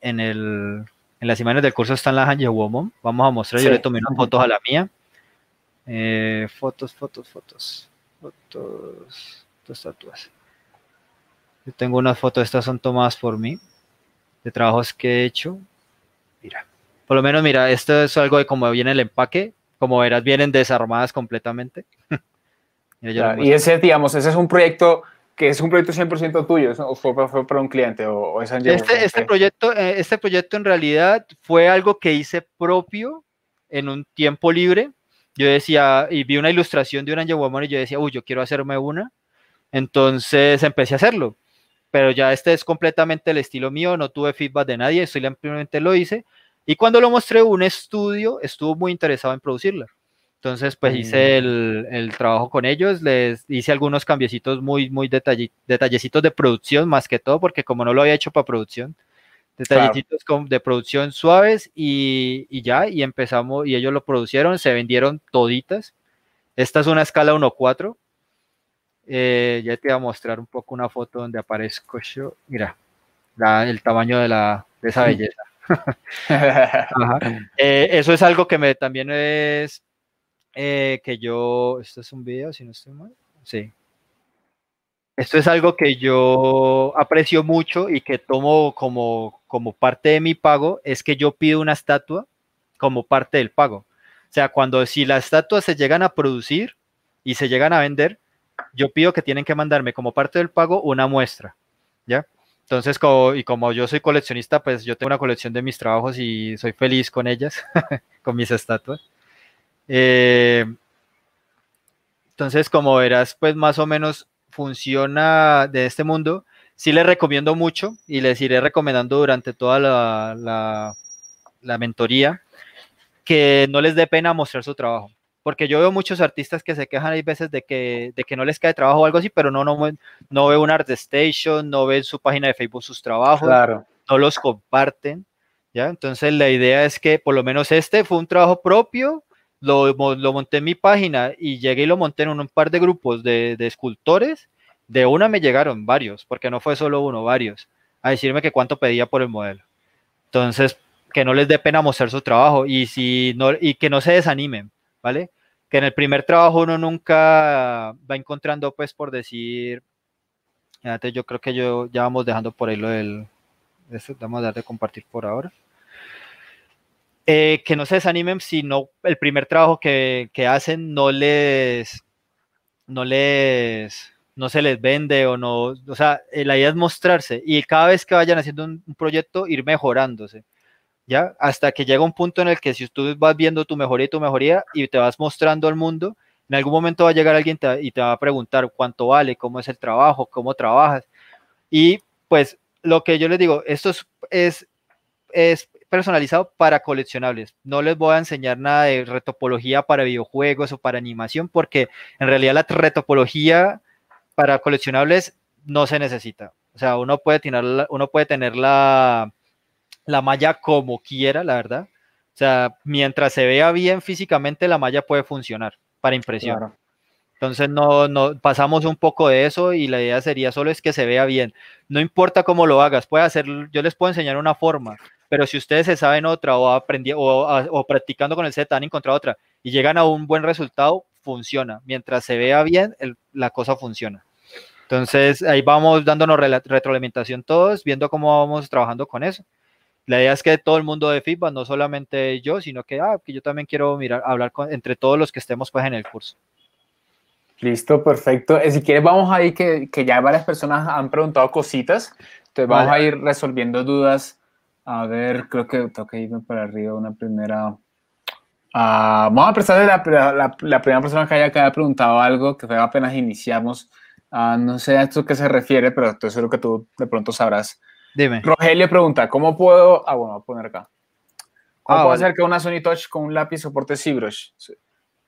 en, el, en las imágenes del curso están las Woman. Vamos a mostrar, yo le tomé unas fotos a la mía. Eh, fotos, fotos, fotos. Fotos. Estatuas. Yo tengo unas fotos, estas son tomadas por mí, de trabajos que he hecho. Mira, por lo menos, mira, esto es algo de cómo viene el empaque. Como verás, vienen desarmadas completamente. *laughs* y ese, digamos, ese es un proyecto que es un proyecto 100% tuyo, o fue, para un cliente o, es este, este proyecto, eh, este proyecto en realidad fue algo que hice propio en un tiempo libre. Yo decía, y vi una ilustración de un Angel Woman y yo decía, uy, yo quiero hacerme una. Entonces empecé a hacerlo. Pero ya este es completamente el estilo mío, no tuve feedback de nadie, ampliamente lo hice. Y cuando lo mostré, un estudio estuvo muy interesado en producirla. Entonces, pues mm. hice el, trabajo con ellos, les hice algunos cambiecitos muy, muy detalle, detallecitos de producción, más que todo, porque como no lo había hecho para producción, detallecitos de producción suaves y, ya, y empezamos, y ellos lo producieron, se vendieron toditas. Esta es una escala 1.4. Eh, ya te voy a mostrar un poco una foto donde aparezco yo. Mira, Da el tamaño de, la, esa *laughs* belleza. *laughs* Eh, eso es algo que me también es eh, que yo, esto es un video, si no estoy mal, sí. Esto es algo que yo aprecio mucho y que tomo como, como parte de mi pago, es que yo pido una estatua como parte del pago. O sea, cuando si las estatuas se llegan a producir y se llegan a vender, yo pido que tienen que mandarme como parte del pago una muestra, ¿ya? Entonces, como, y como yo soy coleccionista, pues yo tengo una colección de mis trabajos y soy feliz con ellas, *laughs* con mis estatuas. Eh, entonces, como verás, pues más o menos funciona de este mundo. Sí les recomiendo mucho y les iré recomendando durante toda la, la, mentoría que no les dé pena mostrar su trabajo. Porque yo veo muchos artistas que se quejan hay veces de que, de que no les cae trabajo o algo así, pero no, no, no ve un ArtStation, no ve en su página de Facebook sus trabajos, no los comparten. ¿ya? Entonces la idea es que por lo menos este fue un trabajo propio, lo, monté en mi página y llegué y lo monté en un, par de grupos de, escultores. De una me llegaron varios, porque no fue solo uno, varios, a decirme que cuánto pedía por el modelo. Entonces, que no les dé pena mostrar su trabajo y, si no, y que no se desanimen, ¿vale? Que en el primer trabajo uno nunca va encontrando, pues, por decir, yo creo que yo ya vamos dejando por ahí lo del, vamos a dar de compartir por ahora. Eh, que no se desanimen si no el primer trabajo que, que, hacen no les no les no se les vende o no o sea eh, la idea es mostrarse y cada vez que vayan haciendo un, proyecto ir mejorándose ya hasta que llega un punto en el que si tú vas viendo tu mejoría y tu mejoría y te vas mostrando al mundo en algún momento va a llegar alguien y te va a preguntar cuánto vale cómo es el trabajo cómo trabajas y pues lo que yo les digo esto es, es, es personalizado para coleccionables. No les voy a enseñar nada de retopología para videojuegos o para animación, porque en realidad la retopología para coleccionables no se necesita. O sea, uno puede tener la, uno puede tener la, malla como quiera, la verdad. O sea, mientras se vea bien físicamente, la malla puede funcionar para impresión. Entonces no, pasamos un poco de eso y la idea sería solo es que se vea bien. No importa cómo lo hagas, puede hacer, yo les puedo enseñar una forma, pero si ustedes se saben otra o, aprendiendo o, practicando con el set han encontrado otra y llegan a un buen resultado, funciona. Mientras se vea bien, la cosa funciona. Entonces ahí vamos dándonos retroalimentación todos, viendo cómo vamos trabajando con eso. La idea es que todo el mundo de feedback, no solamente yo, sino que, ah, que yo también quiero mirar, hablar entre todos los que estemos pues en el curso. Listo, perfecto. Eh, si quieres, vamos ahí, que, que ya varias personas han preguntado cositas. Entonces vamos a ir resolviendo dudas a ver, creo que toca irme para arriba una primera. Ah, vamos a empezar de la, primera persona que haya, que haya preguntado algo, que fue apenas iniciamos. Ah, no sé a esto qué se refiere, pero es lo que tú de pronto sabrás. Dime. Rogelio pregunta, ¿cómo puedo...? Ah, bueno, voy a poner acá. ¿Cómo ah, puedo hacer que una Sony Touch con un lápiz soporte ZBrush?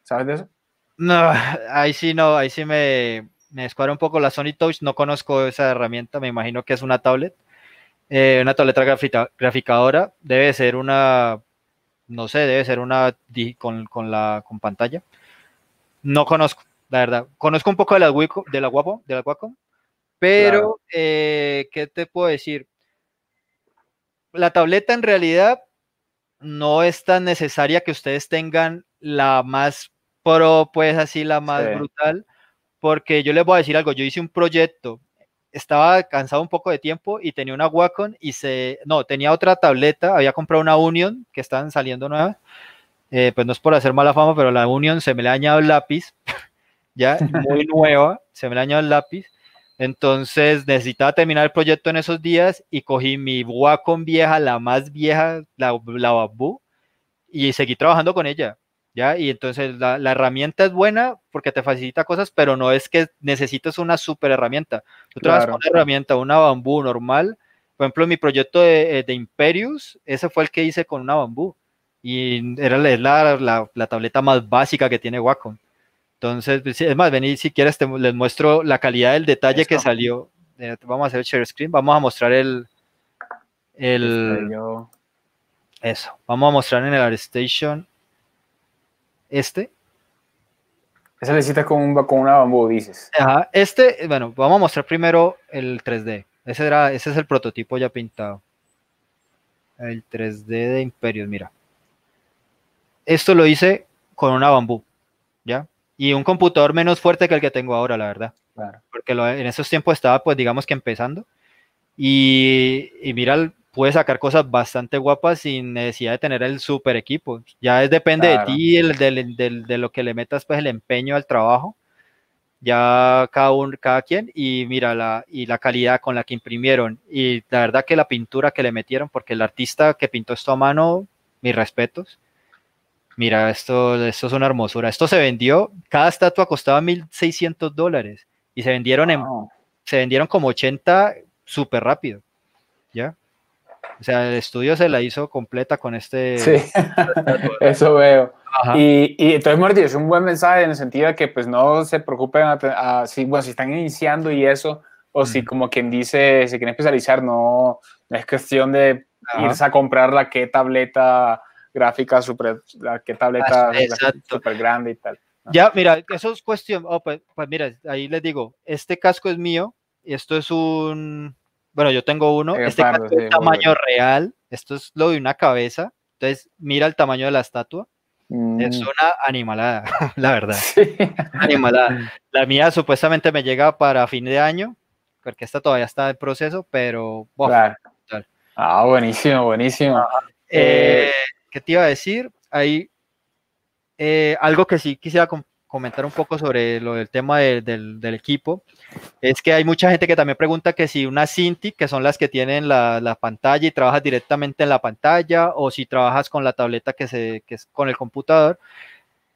¿Sabes de eso? No, *laughs* ahí sí no, ahí sí me, me un poco la Sony Touch. No conozco esa herramienta, me imagino que es una tablet. Eh, una tableta gráfica graficadora debe ser una, no sé, debe ser una con, con, la, con pantalla. No conozco, la verdad. Conozco un poco de la, de la, Guapo, de la Wacom, pero eh, ¿qué te puedo decir? La tableta en realidad no es tan necesaria que ustedes tengan la más pro, pues así, la más brutal, porque yo les voy a decir algo, yo hice un proyecto estaba cansado un poco de tiempo y tenía una Wacom y se, no, tenía otra tableta, había comprado una Union que están saliendo nuevas, eh, pues no es por hacer mala fama, pero la Union se me le ha añadido el lápiz, *laughs* ya muy *laughs* nueva, se me le ha añadido el lápiz, entonces necesitaba terminar el proyecto en esos días y cogí mi Wacom vieja, la más vieja, la, la y seguí trabajando con ella. ¿ya? Y entonces la, herramienta es buena porque te facilita cosas, pero no es que necesites una super herramienta. Tú con una herramienta, una bambú normal. Por ejemplo, mi proyecto de, eh, de, Imperius, ese fue el que hice con una bambú. Y era, es la, tableta más básica que tiene Wacom. Entonces, pues, es más, vení si quieres, les muestro la calidad del detalle que salió. Eh, vamos a hacer share screen, vamos a mostrar el... el Eso, vamos a mostrar en el ArtStation este. Esa necesita con, un, con una bambú, dices. Ajá, este, bueno, vamos a mostrar primero el 3D. Ese, era, ese es el prototipo ya pintado. El 3D de Imperios, mira. Esto lo hice con una bambú, ¿ya? Y un computador menos fuerte que el que tengo ahora, la verdad. Porque en esos tiempos estaba, pues, digamos que empezando. Y, y mira el, puedes sacar cosas bastante guapas sin necesidad de tener el super equipo. Ya es, depende de ti, el, del, del, de lo que le metas, pues el empeño al trabajo. Ya cada, un, cada quien, y mira la, y la calidad con la que imprimieron, y la verdad que la pintura que le metieron, porque el artista que pintó esto a mano, mis respetos. Mira, esto, esto es una hermosura. Esto se vendió, cada estatua costaba 1.600 dólares y se vendieron, en, se vendieron como 80 súper rápido. ¿Ya? O sea, el estudio se la hizo completa con este... Sí, *laughs* eso veo. Y, entonces, Martín, es un buen mensaje en el sentido de que pues no se preocupen si, bueno, si están iniciando y eso, o si como quien dice, se si quieren especializar, no, es cuestión de irse a comprar la que tableta gráfica super, la que tableta ah, súper grande y tal. Ah. Ya, mira, eso es cuestión, oh, pues, pues, mira, ahí les digo, este casco es mío, y esto es un bueno, yo tengo uno. este es tamaño real. Esto es lo de una cabeza. Entonces, mira el tamaño de la estatua. Es mm. una animalada, *laughs* la verdad. Animalada. *laughs* La mía supuestamente me llega para fin de año, porque esta todavía está en proceso, pero. Ah, buenísimo, buenísimo. Eh, eh, ¿Qué te iba a decir? Ahí eh, algo que sí quisiera compartir comentar un poco sobre lo del tema del, equipo, es que hay mucha gente que también pregunta que si una Cintiq que son las que tienen la, pantalla y trabajas directamente en la pantalla, o si trabajas con la tableta que, se, es con el computador,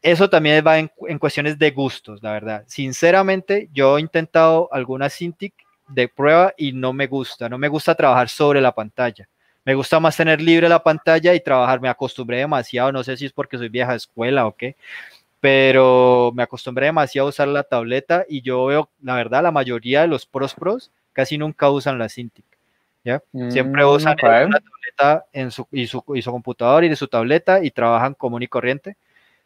eso también va en, cuestiones de gustos, la verdad. Sinceramente, yo he intentado alguna Cintiq de prueba y no me gusta, no me gusta trabajar sobre la pantalla. Me gusta más tener libre la pantalla y trabajar, me acostumbré demasiado, no sé si es porque soy vieja de escuela o qué, pero me acostumbré demasiado a usar la tableta y yo veo, la verdad, la mayoría de los pros pros casi nunca usan la Cintiq. ¿ya? Siempre mm, usan la tableta en su, y, su, y computador y de su tableta y trabajan común y corriente.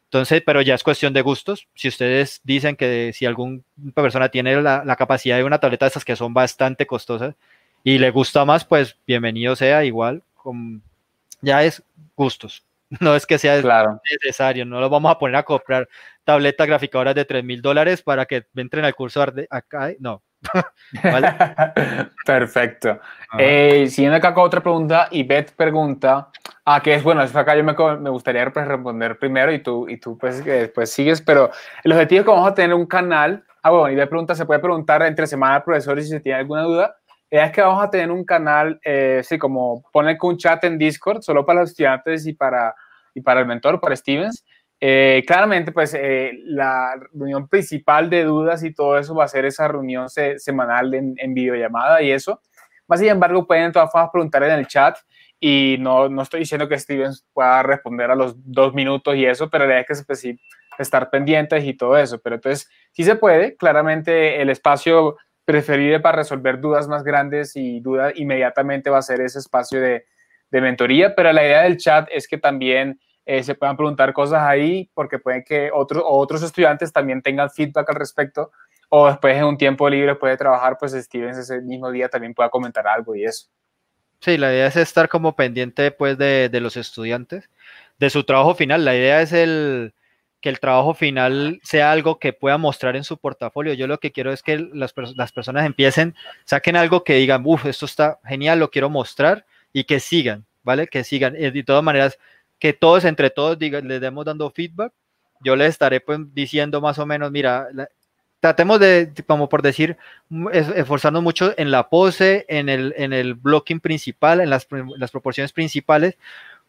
Entonces, pero ya es cuestión de gustos. Si ustedes dicen que si alguna persona tiene la, capacidad de una tableta de estas que son bastante costosas y le gusta más, pues bienvenido sea igual. ya es gustos. *laughs* No es que sea necesario, no lo vamos a poner a comprar tabletas graficadoras de 3.000 mil dólares para que entren al curso de acá. Eh, no. *laughs* *laughs* Perfecto. Eh, siguiendo acá con otra pregunta, Ivette pregunta, a ah, que es bueno, eso acá yo me, gustaría pues responder primero y tú, y tú pues que después sigues, pero el objetivo es que vamos a tener un canal, ah, bueno, Ivette pregunta, se puede preguntar entre semana al profesor si se tiene alguna duda, es que vamos a tener un canal, eh, sí, como poner un chat en Discord, solo para los estudiantes y para, y para el mentor, para Stevens. Eh, claramente, pues eh, la reunión principal de dudas y todo eso va a ser esa reunión semanal en, videollamada y eso. Más sin embargo, pueden de todas formas preguntar en el chat y no, no estoy diciendo que Stevens pueda responder a los dos minutos y eso, pero la idea es que se pues, sí, estar pendientes y todo eso. Pero entonces, sí se puede, claramente el espacio preferible para resolver dudas más grandes y dudas inmediatamente va a ser ese espacio de, mentoría, pero la idea del chat es que también eh, se puedan preguntar cosas ahí porque puede que otros otros estudiantes también tengan feedback al respecto o después en un tiempo libre puede trabajar, pues Steven ese mismo día también pueda comentar algo y eso. Sí, la idea es estar como pendiente pues de los estudiantes, de su trabajo final. La idea es el, que el trabajo final sea algo que pueda mostrar en su portafolio. Yo lo que quiero es que las, personas empiecen, saquen algo que digan, uff, esto está genial, lo quiero mostrar y que sigan, ¿vale? Que sigan. y eh, De todas maneras, que todos, entre todos, digan, les demos dando feedback. Yo les estaré pues, diciendo más o menos, mira, tratemos de, como por decir, mm, esforzarnos mucho en la pose, en el, en el blocking principal, en las, en las proporciones principales,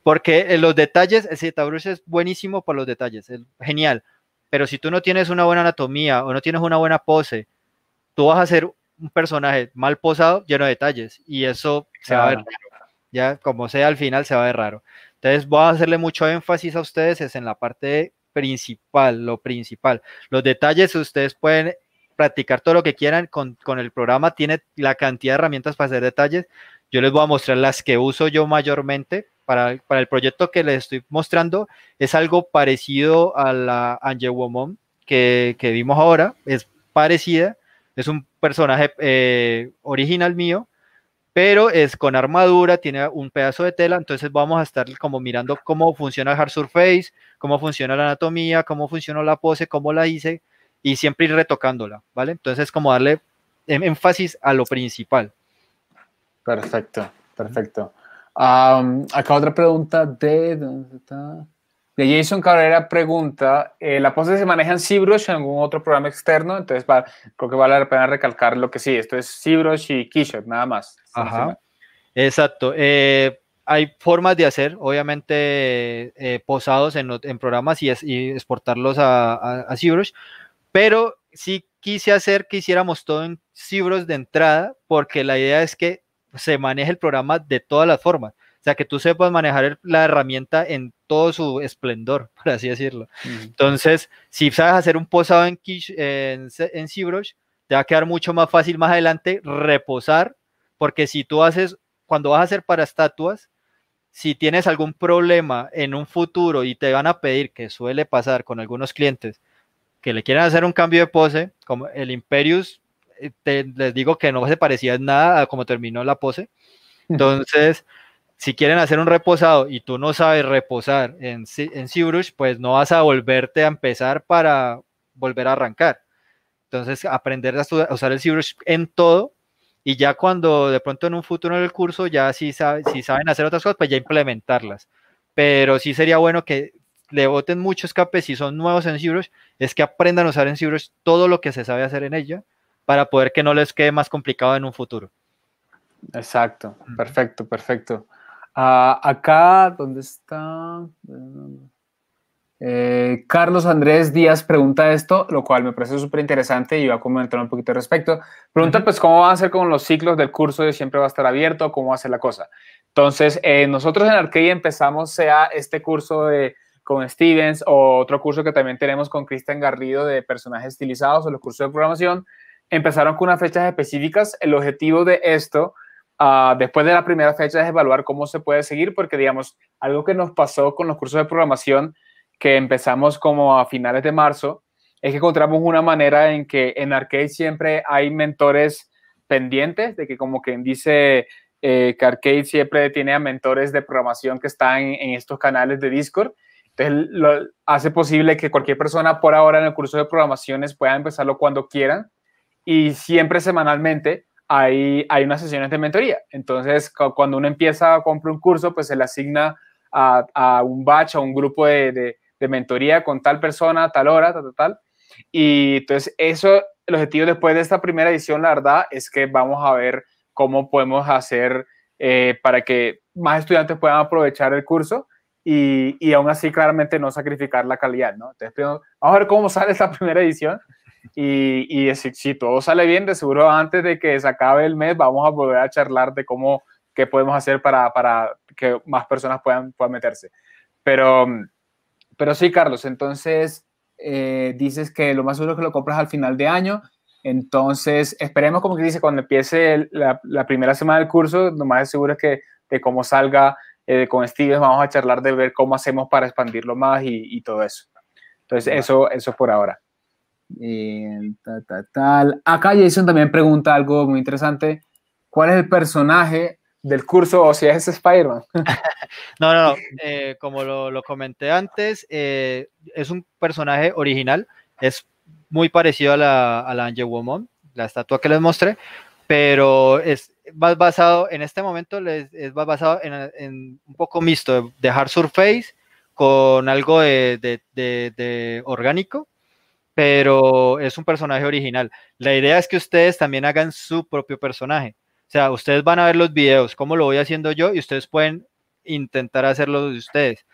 porque eh, los detalles, el ZBrush es buenísimo para los detalles, es genial. Pero si tú no tienes una buena anatomía o no tienes una buena pose, tú vas a ser un personaje mal posado, lleno de detalles. Y eso se va a ver Ya, como sea, al final se va a ver raro. Entonces, voy a hacerle mucho énfasis a ustedes es en la parte principal, lo principal. Los detalles, ustedes pueden practicar todo lo que quieran con, con el programa, tiene la cantidad de herramientas para hacer detalles, yo les voy a mostrar las que uso yo mayormente. Para, para el proyecto que les estoy mostrando es algo parecido a la Angel Woman que, que vimos ahora. Es parecida. Es un personaje eh, original mío, pero es con armadura, tiene un pedazo de tela, entonces vamos a estar como mirando cómo funciona el hard surface, cómo funciona la anatomía, cómo funcionó la pose, cómo la hice, y siempre ir retocándola, ¿vale? Entonces como darle em, énfasis a lo principal. Perfecto, perfecto. acá otra pregunta de... De Jason Cabrera pregunta, eh, ¿la pose se maneja en ZBrush o en algún otro programa externo? Entonces va, creo que vale la pena recalcar lo que sí, esto es ZBrush y Keyshot, nada más. exacto. Eh, hay formas de hacer, obviamente, eh, posados en, programas y, exportarlos a, a, pero sí quise hacer que hiciéramos todo en ZBrush de entrada, porque la idea es que se maneja el programa de todas las formas. O sea, que tú sepas manejar la herramienta en todo su esplendor, *laughs* por así decirlo. Entonces, si sabes hacer un posado en, te va a quedar mucho más fácil más adelante reposar, porque si tú haces, cuando vas a hacer para estatuas, si tienes algún problema en un futuro y te van a pedir, que suele pasar con algunos clientes, que le quieran hacer un cambio de pose, como el Imperius eh, te, les digo que no se parecía en nada a como terminó la pose. Entonces, si quieren hacer un reposado y tú no sabes reposar en, en Cibrush, pues no vas a volverte a empezar para volver a arrancar. Entonces, aprender a usar el Cibrush en todo y ya cuando de pronto en un futuro en el curso ya si, sabe, si saben hacer otras cosas, pues ya implementarlas. Pero sí sería bueno que le voten mucho escape si son nuevos en ZBrush, es que aprendan a usar en ZBrush todo lo que se sabe hacer en ella para poder que no les quede más complicado en un futuro. Exacto, perfecto, perfecto. Ah, acá, ¿dónde está? Eh, Carlos Andrés Díaz pregunta esto, lo cual me parece súper interesante y va a comentar un poquito al respecto. Pregunta, pues, ¿cómo va a ser con los ciclos del curso de siempre va a estar abierto? ¿Cómo va a ser la cosa? Entonces, eh, nosotros en Arcade empezamos, sea este curso de, con Stevens o otro curso que también tenemos con Cristian Garrido de personajes estilizados o los cursos de programación, Empezaron con unas fechas específicas. El objetivo de esto, ah, después de la primera fecha, es evaluar cómo se puede seguir, porque, digamos, algo que nos pasó con los cursos de programación, que empezamos como a finales de marzo, es que encontramos una manera en que en Arcade siempre hay mentores pendientes, de que como quien dice eh, que Arcade siempre tiene a mentores de programación que están en, estos canales de Discord. Entonces, hace posible que cualquier persona por ahora en el curso de programaciones pueda empezarlo cuando quieran y siempre semanalmente hay, hay unas sesiones de mentoría. Entonces, cuando uno empieza a comprar un curso, pues se le asigna a, un batch, a un grupo de, mentoría con tal persona, tal hora, tal, tal, Y entonces, eso, el objetivo después de esta primera edición, la verdad, es que vamos a ver cómo podemos hacer eh, para que más estudiantes puedan aprovechar el curso. Y, y, aún así claramente no sacrificar la calidad, ¿no? Entonces, vamos a ver cómo sale esta *laughs* primera edición y, y si todo sale bien, de seguro antes de que se acabe el mes vamos a volver a charlar de cómo, qué podemos hacer para, que más personas puedan, meterse. Pero, pero sí, Carlos, entonces eh, dices que lo más seguro es que lo compras al final de año. Entonces, esperemos, como que dice, cuando empiece la, primera semana del curso, lo más seguro es que de cómo salga eh, con Steve vamos a charlar de ver cómo hacemos para expandirlo más y, y todo eso. Entonces, eso, eso es por ahora tal. Acá Jason también pregunta algo muy interesante. ¿Cuál es el personaje del curso o si es Spider-Man? *laughs* no, no, no. Eh, como lo, comenté antes, eh, es un personaje original. Es muy parecido a la, Angel Woman, la estatua que les mostré, pero es más basado, en este momento es más basado en, un poco mixto, de hard surface con algo de orgánico, pero es un personaje original. La idea es que ustedes también hagan su propio personaje. O sea, ustedes van a ver los videos, como lo voy haciendo yo, y ustedes pueden intentar hacerlo de ustedes. si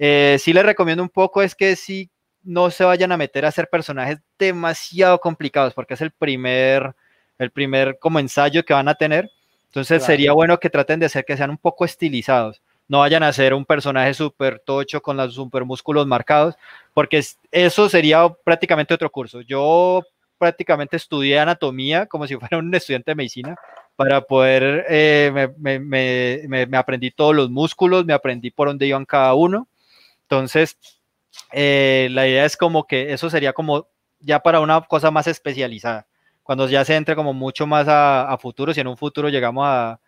eh, sí les recomiendo un poco es que si no se vayan a meter a hacer personajes demasiado complicados, porque es el primer, el primer como ensayo que van a tener. Entonces sería bueno que traten de hacer que sean un poco estilizados no vayan a ser un personaje súper tocho con los super músculos marcados, porque eso sería prácticamente otro curso. Yo prácticamente estudié anatomía como si fuera un estudiante de medicina para poder, eh, me, aprendí todos los músculos, me aprendí por dónde iban cada uno. Entonces, eh, la idea es como que eso sería como ya para una cosa más especializada, cuando ya se entre como mucho más a, a futuro, si en un futuro llegamos a,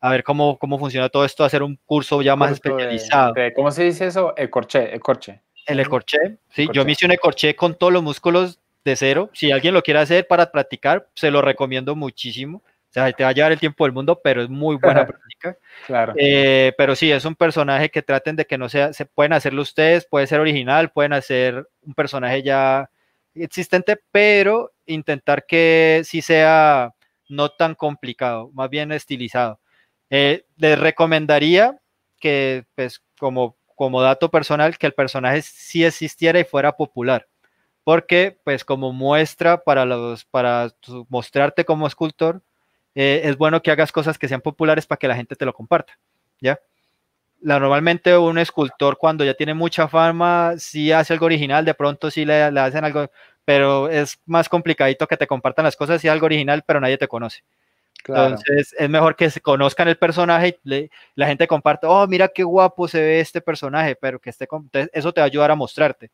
a ver cómo, cómo funciona todo esto, hacer un curso ya más especializado. ¿Cómo se dice eso? El corché, el corché. El corche, sí, yo me hice un corché con todos los músculos de cero. Si alguien lo quiere hacer para practicar, se lo recomiendo muchísimo. O sea, te va a llevar el tiempo del mundo, pero es muy buena *laughs* práctica. Claro. Eh, pero sí, es un personaje que traten de que no sea, se pueden hacerlo ustedes, puede ser original, pueden hacer un personaje ya existente, pero intentar que sí sea no tan complicado, más bien estilizado. Eh, les recomendaría que, pues, como, como dato personal, que el personaje sí existiera y fuera popular. Porque, pues, como muestra para, los, para mostrarte como escultor, eh, es bueno que hagas cosas que sean populares para que la gente te lo comparta, ¿ya? La, normalmente un escultor cuando ya tiene mucha fama, sí hace algo original, de pronto sí le, hacen algo, pero es más complicadito que te compartan las cosas, y algo original, pero nadie te conoce. Entonces es mejor que se conozcan el personaje la gente comparte, oh, mira qué guapo se ve este personaje, pero que esté eso te va a ayudar a mostrarte.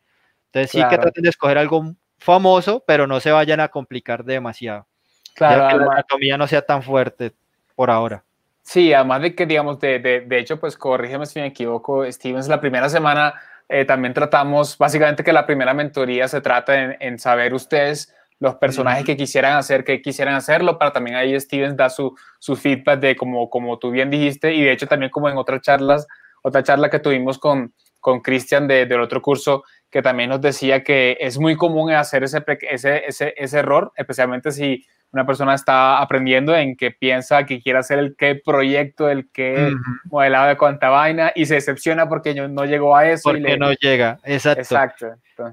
Entonces sí que traten de escoger algo famoso, pero no se vayan a complicar demasiado. Claro, que la anatomía no sea tan fuerte por ahora. Sí, además de que, digamos, de, de, de hecho, pues corrígeme si me equivoco, Stevens, la primera semana eh, también tratamos básicamente que la primera mentoría se trata en, en saber ustedes los personajes que quisieran hacer, que quisieran hacerlo, para también ahí Stevens da su, feedback de como, como tú bien dijiste, y de hecho también como en otras charlas, otra charla que tuvimos con con Cristian del otro curso, que también nos decía que es muy común hacer ese, ese error, especialmente si, una persona está aprendiendo en que piensa que quiere hacer el qué proyecto, el qué modelado de cuánta vaina y se decepciona porque no llegó a eso. Porque no llega, exacto. Exacto.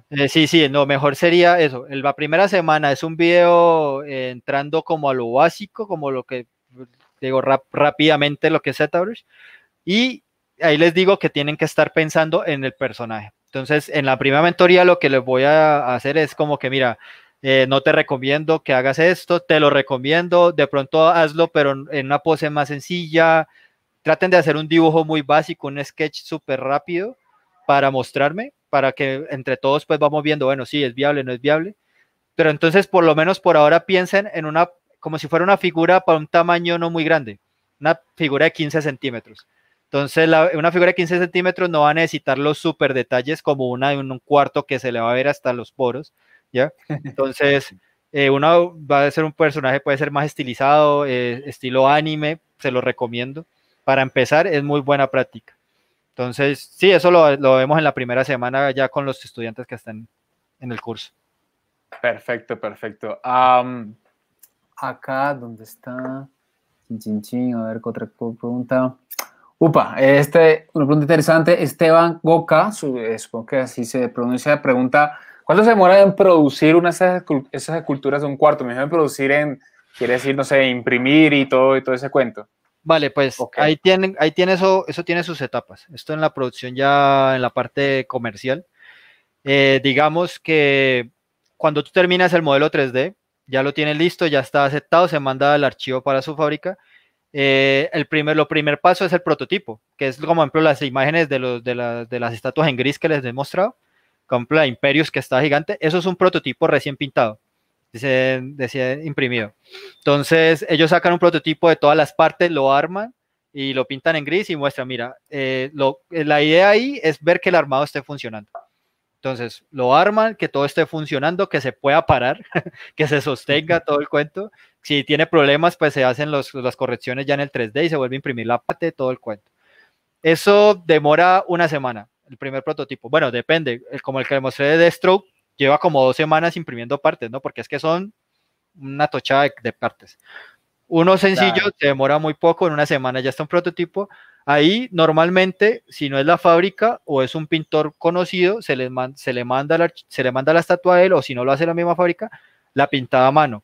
Eh, sí, sí, no, mejor sería eso. la primera semana es un video eh, entrando como a lo básico, como lo que digo rápidamente lo que es ZBrush y ahí les digo que tienen que estar pensando en el personaje. Entonces, en la primera mentoría lo que les voy a hacer es como que, mira, eh, no te recomiendo que hagas esto, te lo recomiendo, de pronto hazlo, pero en una pose más sencilla. Traten de hacer un dibujo muy básico, un sketch súper rápido para mostrarme, para que entre todos pues vamos viendo, bueno, sí, es viable, no es viable. Pero entonces, por lo menos por ahora, piensen en una, como si fuera una figura para un tamaño no muy grande, una figura de 15 centímetros. Entonces, una figura de 15 centímetros no va a necesitar los súper detalles como una de un cuarto que se le va a ver hasta los poros, ¿ya? Entonces, eh, uno va a ser un personaje, puede ser más estilizado, eh, estilo anime, se lo recomiendo. Para empezar, es muy buena práctica. Entonces, sí, eso lo, vemos en la primera semana ya con los estudiantes que están en el curso. Perfecto, perfecto. acá, ¿dónde está? a ver, otra pregunta. Upa, este, una pregunta interesante. Esteban Goca, supongo que así se pronuncia, pregunta ¿Cuánto se demora en producir unas esas, esculturas de un cuarto? Mejor en producir en, quiere decir, no sé, imprimir y todo, y todo ese cuento. Vale, pues ahí tiene, ahí tiene eso, eso tiene sus etapas. Esto en la producción ya en la parte comercial. Eh, digamos que cuando tú terminas el modelo 3D, ya lo tienes listo, ya está aceptado, se manda el archivo para su fábrica. Eh, el primer, lo primer paso es el prototipo, que es como ejemplo las imágenes de, los, de, de las estatuas en gris que les he mostrado ejemplo, la Imperius que está gigante, eso es un prototipo recién pintado, recién, imprimido. Entonces, ellos sacan un prototipo de todas las partes, lo arman y lo pintan en gris y muestran, mira, eh, lo, eh, la idea ahí es ver que el armado esté funcionando. Entonces, lo arman, que todo esté funcionando, que se pueda parar, *laughs* que se sostenga todo el cuento. Si tiene problemas, pues se hacen las correcciones ya en el 3D y se vuelve a imprimir la parte, todo el cuento. Eso demora una semana el primer prototipo. Bueno, depende, eh, como el que le mostré de Deathstroke, lleva como dos semanas imprimiendo partes, ¿no? Porque es que son una tochada de, partes. Uno sencillo demora muy poco, en una semana ya está un prototipo. Ahí normalmente, si no es la fábrica o es un pintor conocido, se, les se, le manda la, se le manda la estatua a él o si no lo hace la misma fábrica, la pintada a mano.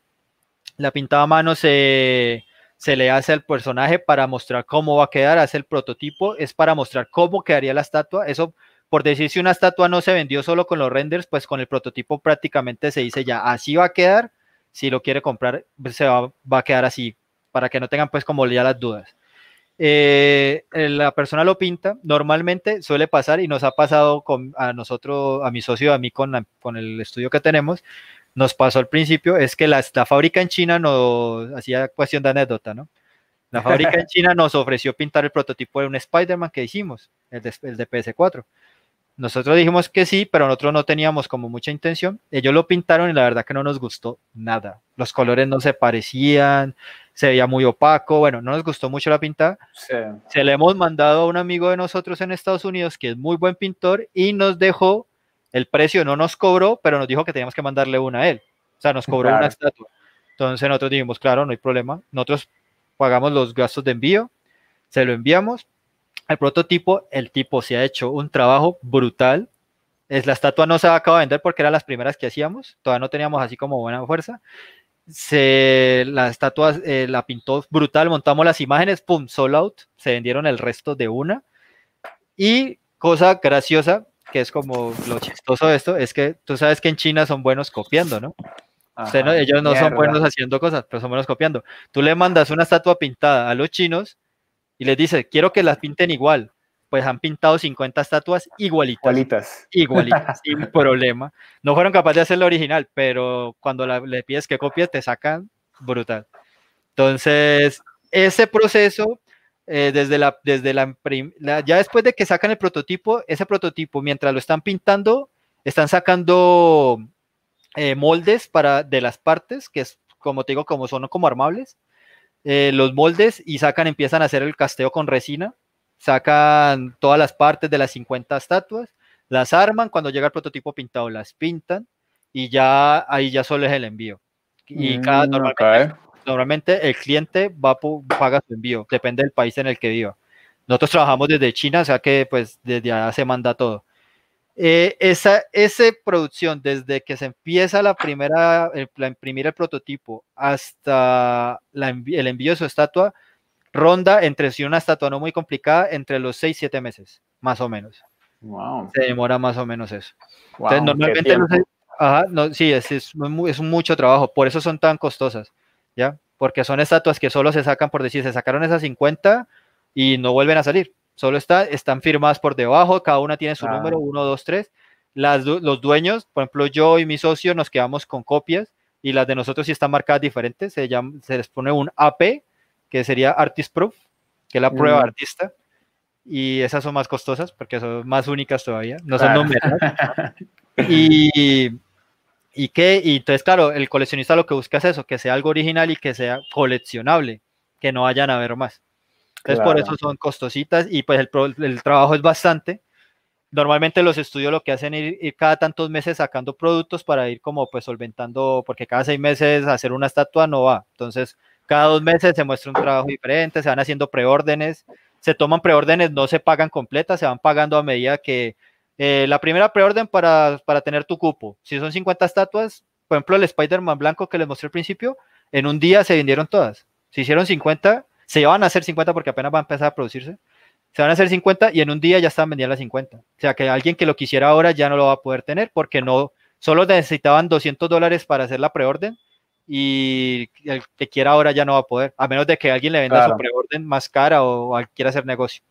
La pintada a mano se, se le hace el personaje para mostrar cómo va a quedar, hace el prototipo, es para mostrar cómo quedaría la estatua. Eso, por decir si una estatua no se vendió solo con los renders, pues con el prototipo prácticamente se dice ya, así va a quedar, si lo quiere comprar, pues, se va, a quedar así, para que no tengan pues como ya las dudas. Eh, la persona lo pinta, normalmente suele pasar y nos ha pasado con, a nosotros, a mi socio, a mí con, con el estudio que tenemos, nos pasó al principio es que la, fábrica en China nos, hacía cuestión de anécdota, ¿no? La fábrica en *laughs* China nos ofreció pintar el prototipo de un Spider-Man que hicimos, el de, de PS4. Nosotros dijimos que sí, pero nosotros no teníamos como mucha intención. Ellos lo pintaron y la verdad que no nos gustó nada. Los colores no se parecían, se veía muy opaco. Bueno, no nos gustó mucho la pintada. Se le hemos mandado a un amigo de nosotros en Estados Unidos que es muy buen pintor y nos dejó el precio no nos cobró, pero nos dijo que teníamos que mandarle una a él. O sea, nos cobró una estatua. Entonces nosotros dijimos, claro, no hay problema. Nosotros pagamos los gastos de envío, se lo enviamos. El prototipo, el tipo se ha hecho un trabajo brutal. Es, la estatua no se acaba de vender porque eran las primeras que hacíamos. Todavía no teníamos así como buena fuerza. Se, la estatua eh, la pintó brutal, montamos las imágenes, pum, sold out. Se vendieron el resto de una. Y cosa graciosa, que es como lo chistoso de esto, es que tú sabes que en China son buenos copiando, ¿no? ellos no son buenos haciendo cosas, pero son buenos copiando. Tú le mandas una estatua pintada a los chinos y les dices, quiero que las pinten igual. Pues han pintado 50 estatuas igualitas. Igualitas. Igualitas, *laughs* sin problema. No fueron capaces de hacer la original, pero cuando le pides que copie, te sacan brutal. Entonces, ese proceso eh, desde, la, desde la, ya después de que sacan el prototipo, ese prototipo, mientras lo están pintando, están sacando eh, moldes para, de las partes, que es, como te digo, como son como armables, eh, los moldes y sacan, empiezan a hacer el casteo con resina, sacan todas las partes de las 50 estatuas, las arman, cuando llega el prototipo pintado las pintan y ya ahí ya solo es el envío. Y cada mm, normalmente normalmente el cliente va paga su envío, depende del país en el que viva. Nosotros trabajamos desde China, o sea que pues desde allá se manda todo. Eh, esa, esa producción, desde que se empieza la primera, la imprimir el prototipo hasta el envío de su estatua, ronda entre si una estatua no muy complicada, entre los seis, y meses, más o menos. Wow. Se demora más o menos eso. Wow, Entonces, normalmente, no, ajá, no, sí, es, es, es, mucho trabajo, por eso son tan costosas. ¿ya? Porque son estatuas que solo se sacan por decir, se sacaron esas 50 y no vuelven a salir. Solo están firmadas por debajo, cada una tiene su ah. número, 1, 2, 3. Las, los dueños, por ejemplo, yo y mi socio nos quedamos con copias y las de nosotros sí están marcadas diferentes. Se, se les pone un AP, que sería Artist Proof, que es la prueba mm. artista. Y esas son más costosas porque son más únicas todavía, no son números. *laughs* y, ¿Y qué? Y entonces, claro, el coleccionista lo que busca es eso, que sea algo original y que sea coleccionable, que no vayan a ver más. Entonces, por eso son costositas y pues el, el, trabajo es bastante. Normalmente los estudios lo que hacen es ir, ir, cada tantos meses sacando productos para ir como pues solventando, porque cada seis meses hacer una estatua no va. Entonces, cada dos meses se muestra un trabajo diferente, se van haciendo preórdenes, se toman preórdenes, no se pagan completas, se van pagando a medida que eh, la primera preorden para, tener tu cupo. Si son 50 estatuas, por ejemplo, el Spider-Man blanco que les mostré al principio, en un día se vendieron todas. Se hicieron 50, se iban a hacer 50 porque apenas va a empezar a producirse. Se van a hacer 50 y en un día ya están vendiendo las 50. O sea que alguien que lo quisiera ahora ya no lo va a poder tener porque no, solo necesitaban 200 dólares para hacer la preorden y el que quiera ahora ya no va a poder, a menos de que alguien le venda su preorden más cara o, o quiera hacer negocio.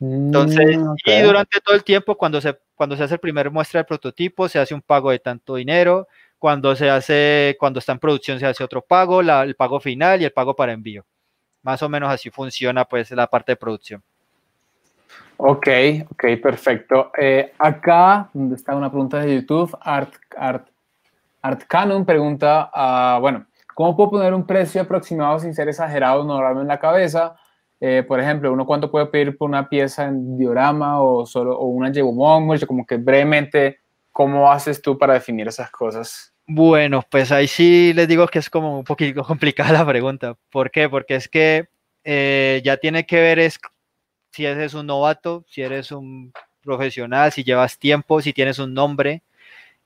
Entonces, mm, y durante todo el tiempo, cuando se, cuando se hace el primer muestra de prototipo, se hace un pago de tanto dinero, cuando se hace, cuando está en producción, se hace otro pago, el pago final y el pago para envío. Más o menos así funciona pues la parte de producción. Ok, ok, perfecto. Eh, acá está una pregunta de YouTube. Art, Art, Art Canon pregunta, ah, bueno, ¿cómo puedo poner un precio aproximado sin ser exagerado, no en la cabeza? Eh, por ejemplo, uno cuánto puede pedir por una pieza en diorama o solo o una como que brevemente, ¿cómo haces tú para definir esas cosas? Bueno, pues ahí sí les digo que es como un poquito *laughs* complicada la pregunta. ¿Por qué? Porque es que eh, ya tiene que ver es si eres un novato, si eres un profesional, si llevas tiempo, si tienes un nombre,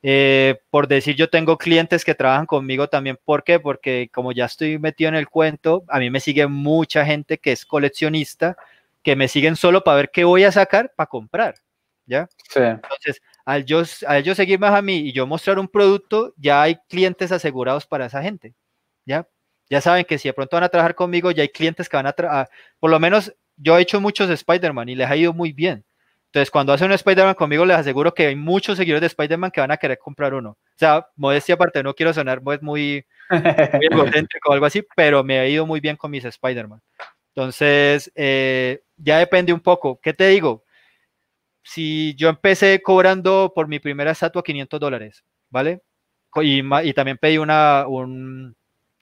eh, por decir, yo tengo clientes que trabajan conmigo también. ¿Por qué? Porque como ya estoy metido en el cuento, a mí me sigue mucha gente que es coleccionista, que me siguen solo para ver qué voy a sacar para comprar. ¿Ya? Sí. Entonces, al yo, a ellos seguir más a mí y yo mostrar un producto, ya hay clientes asegurados para esa gente. ¿Ya? Ya saben que si de pronto van a trabajar conmigo, ya hay clientes que van a, trabajar, por lo menos yo he hecho muchos Spider-Man y les ha ido muy bien. Entonces, cuando hace un Spider-Man conmigo, les aseguro que hay muchos seguidores de Spider-Man que van a querer comprar uno. O sea, modestia aparte, no quiero sonar muy, muy *laughs* o algo así, pero me ha ido muy bien con mis Spider-Man. Entonces, eh, ya depende un poco. ¿Qué te digo? Si yo empecé cobrando por mi primera estatua 500 dólares, ¿vale? Y, también pedí una, un,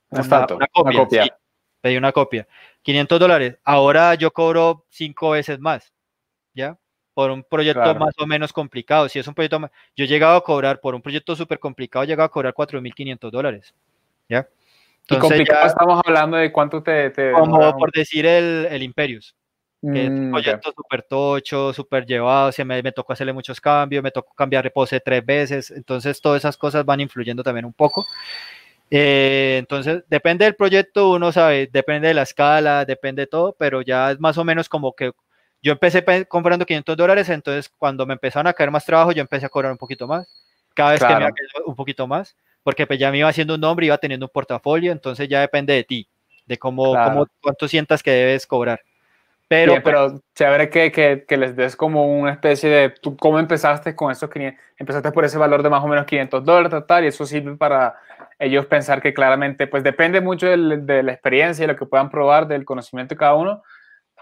una, copia. pedí una copia. 500 dólares. Ahora yo cobro cinco veces más. ¿Ya? por un proyecto más o menos complicado. Si es un proyecto yo he llegado a cobrar por un proyecto súper complicado, he llegado a cobrar 4.500 dólares. ¿Ya? Entonces, complicado estamos hablando de cuánto te... te como por decir el, el Imperius, un mm, proyecto súper tocho, súper llevado, o me, me, tocó hacerle muchos cambios, me tocó cambiar repose tres veces, entonces todas esas cosas van influyendo también un poco. Eh, entonces, depende del proyecto, uno sabe, depende de la escala, depende de todo, pero ya es más o menos como que yo empecé comprando 500 dólares, entonces cuando me empezaron a caer más trabajo, yo empecé a cobrar un poquito más. Cada vez que me un poquito más, porque pues ya me iba haciendo un nombre, iba teniendo un portafolio, entonces ya depende de ti, de cómo, cuánto sientas que debes cobrar. Pero, pues pero chévere que, que, que, les des como una especie de, tú, ¿cómo empezaste con esos 500? Empezaste por ese valor de más o menos 500 dólares, tal, y eso sirve para ellos pensar que claramente, pues depende mucho de la experiencia y lo que puedan probar, del conocimiento de cada uno,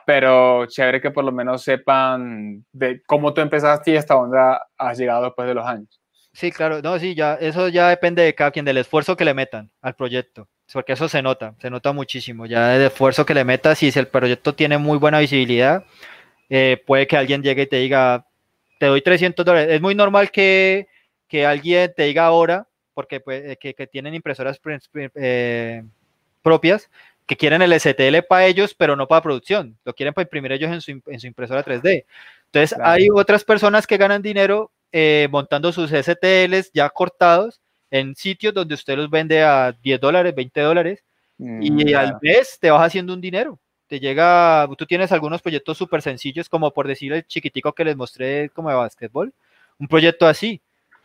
pero chévere que por lo menos sepan de cómo tú empezaste y hasta dónde has llegado después de los años. Sí, claro, no, sí, ya, eso ya depende de cada quien, del esfuerzo que le metan al proyecto, porque eso se nota, se nota muchísimo, ya el esfuerzo que le metas, y si el proyecto tiene muy buena visibilidad, eh, puede que alguien llegue y te diga, te doy 300 dólares, es muy normal que, que alguien te diga ahora, porque pues, eh, que, tienen impresoras pues, eh, propias, que quieren el STL para ellos, pero no para producción, lo quieren para imprimir ellos en su, impresora 3D. Entonces hay otras personas que ganan dinero eh, montando sus STLs ya cortados en sitios donde usted los vende a 10 dólares, 20 dólares, mm, y al mes te vas haciendo un dinero. Te llega, tú tienes algunos proyectos súper sencillos, como por decir el chiquitico que les mostré como de básquetbol, un proyecto así.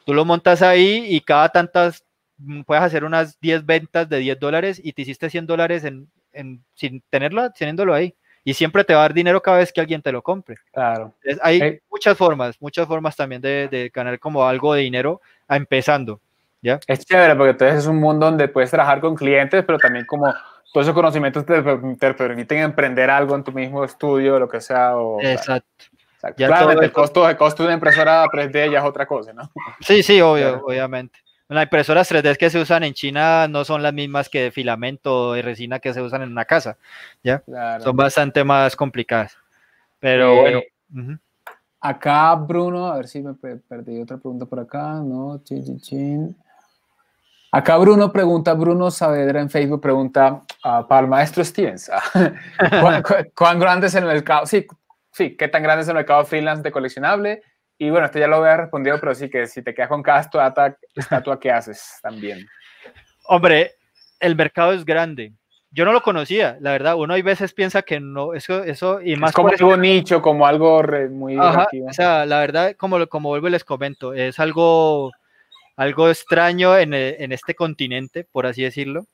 Tú lo montas ahí y cada tantas Mm, puedes hacer unas 10 ventas de 10 dólares y te hiciste 100 dólares en, en, sin tenerlo, teniéndolo ahí. Y siempre te va a dar dinero cada vez que alguien te lo compre. Claro. hay eh, muchas formas, muchas formas también de, de, ganar como algo de dinero a empezando. ¿ya? Es chévere porque entonces es un mundo donde puedes trabajar con clientes, pero también como todos esos conocimientos te, permiten emprender algo en tu mismo estudio, lo que sea. O, Exacto. claro, el costo, el costo de una impresora 3 ya es otra cosa, ¿no? Sí, sí, obvio, obviamente. Las impresoras 3D que se usan en China no son las mismas que de filamento y resina que se usan en una casa, ¿ya? Son bastante más complicadas. Pero eh, bueno. Acá, Bruno, a ver si me perdí otra pregunta por acá, ¿no? Acá Bruno pregunta, Bruno Saavedra en Facebook pregunta ah, para el maestro Stevens, ah, *laughs* ¿cuán, ¿cuán, grande es el mercado? Sí, sí, ¿qué tan grande es el mercado freelance de coleccionable? Y bueno, esto ya lo había respondido, pero sí que si te quedas con cada estatua, estatua que haces también. Hombre, el mercado es grande. Yo no lo conocía, la verdad. Uno hay veces piensa que no, eso, eso y más. Es como un nicho, como algo muy. o sea, la verdad, como, como vuelvo y les comento, es algo, algo extraño en, este continente, por así decirlo.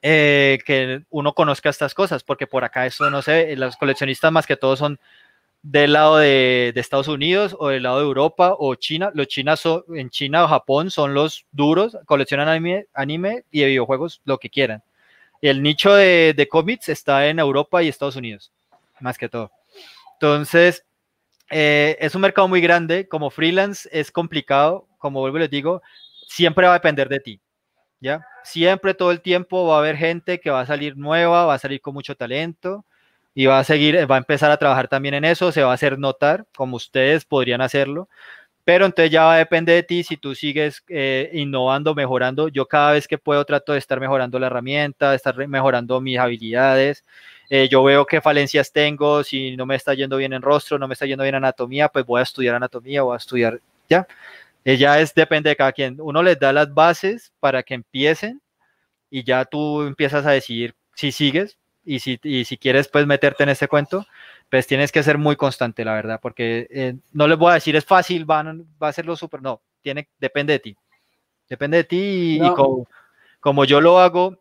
Eh, que uno conozca estas cosas, porque por acá eso no sé, los coleccionistas más que todo son del lado de, Estados Unidos o del lado de Europa o China. Los chinos en China o Japón son los duros, coleccionan anime, y videojuegos lo que quieran. El nicho de, de cómics está en Europa y Estados Unidos, más que todo. Entonces, eh, es un mercado muy grande. Como freelance es complicado, como vuelvo y les digo, siempre va a depender de ti. ¿ya? Siempre, todo el tiempo va a haber gente que va a salir nueva, va a salir con mucho talento y va a seguir, va a empezar a trabajar también en eso, se va a hacer notar, como ustedes podrían hacerlo, pero entonces ya va a depender de ti si tú sigues eh, innovando, mejorando. Yo cada vez que puedo trato de estar mejorando la herramienta, de estar mejorando mis habilidades. Eh, yo veo qué falencias tengo, si no me está yendo bien en rostro, no me está yendo bien anatomía, pues voy a estudiar anatomía, voy a estudiar ya. Eh, ya es, depende de cada quien. Uno les da las bases para que empiecen y ya tú empiezas a decidir si sigues y si, y si quieres pues meterte en este cuento, pues tienes que ser muy constante, la verdad, porque eh, no les voy a decir es fácil, va a ser lo súper, no, tiene, depende de ti, depende de ti y, como, como, yo lo hago,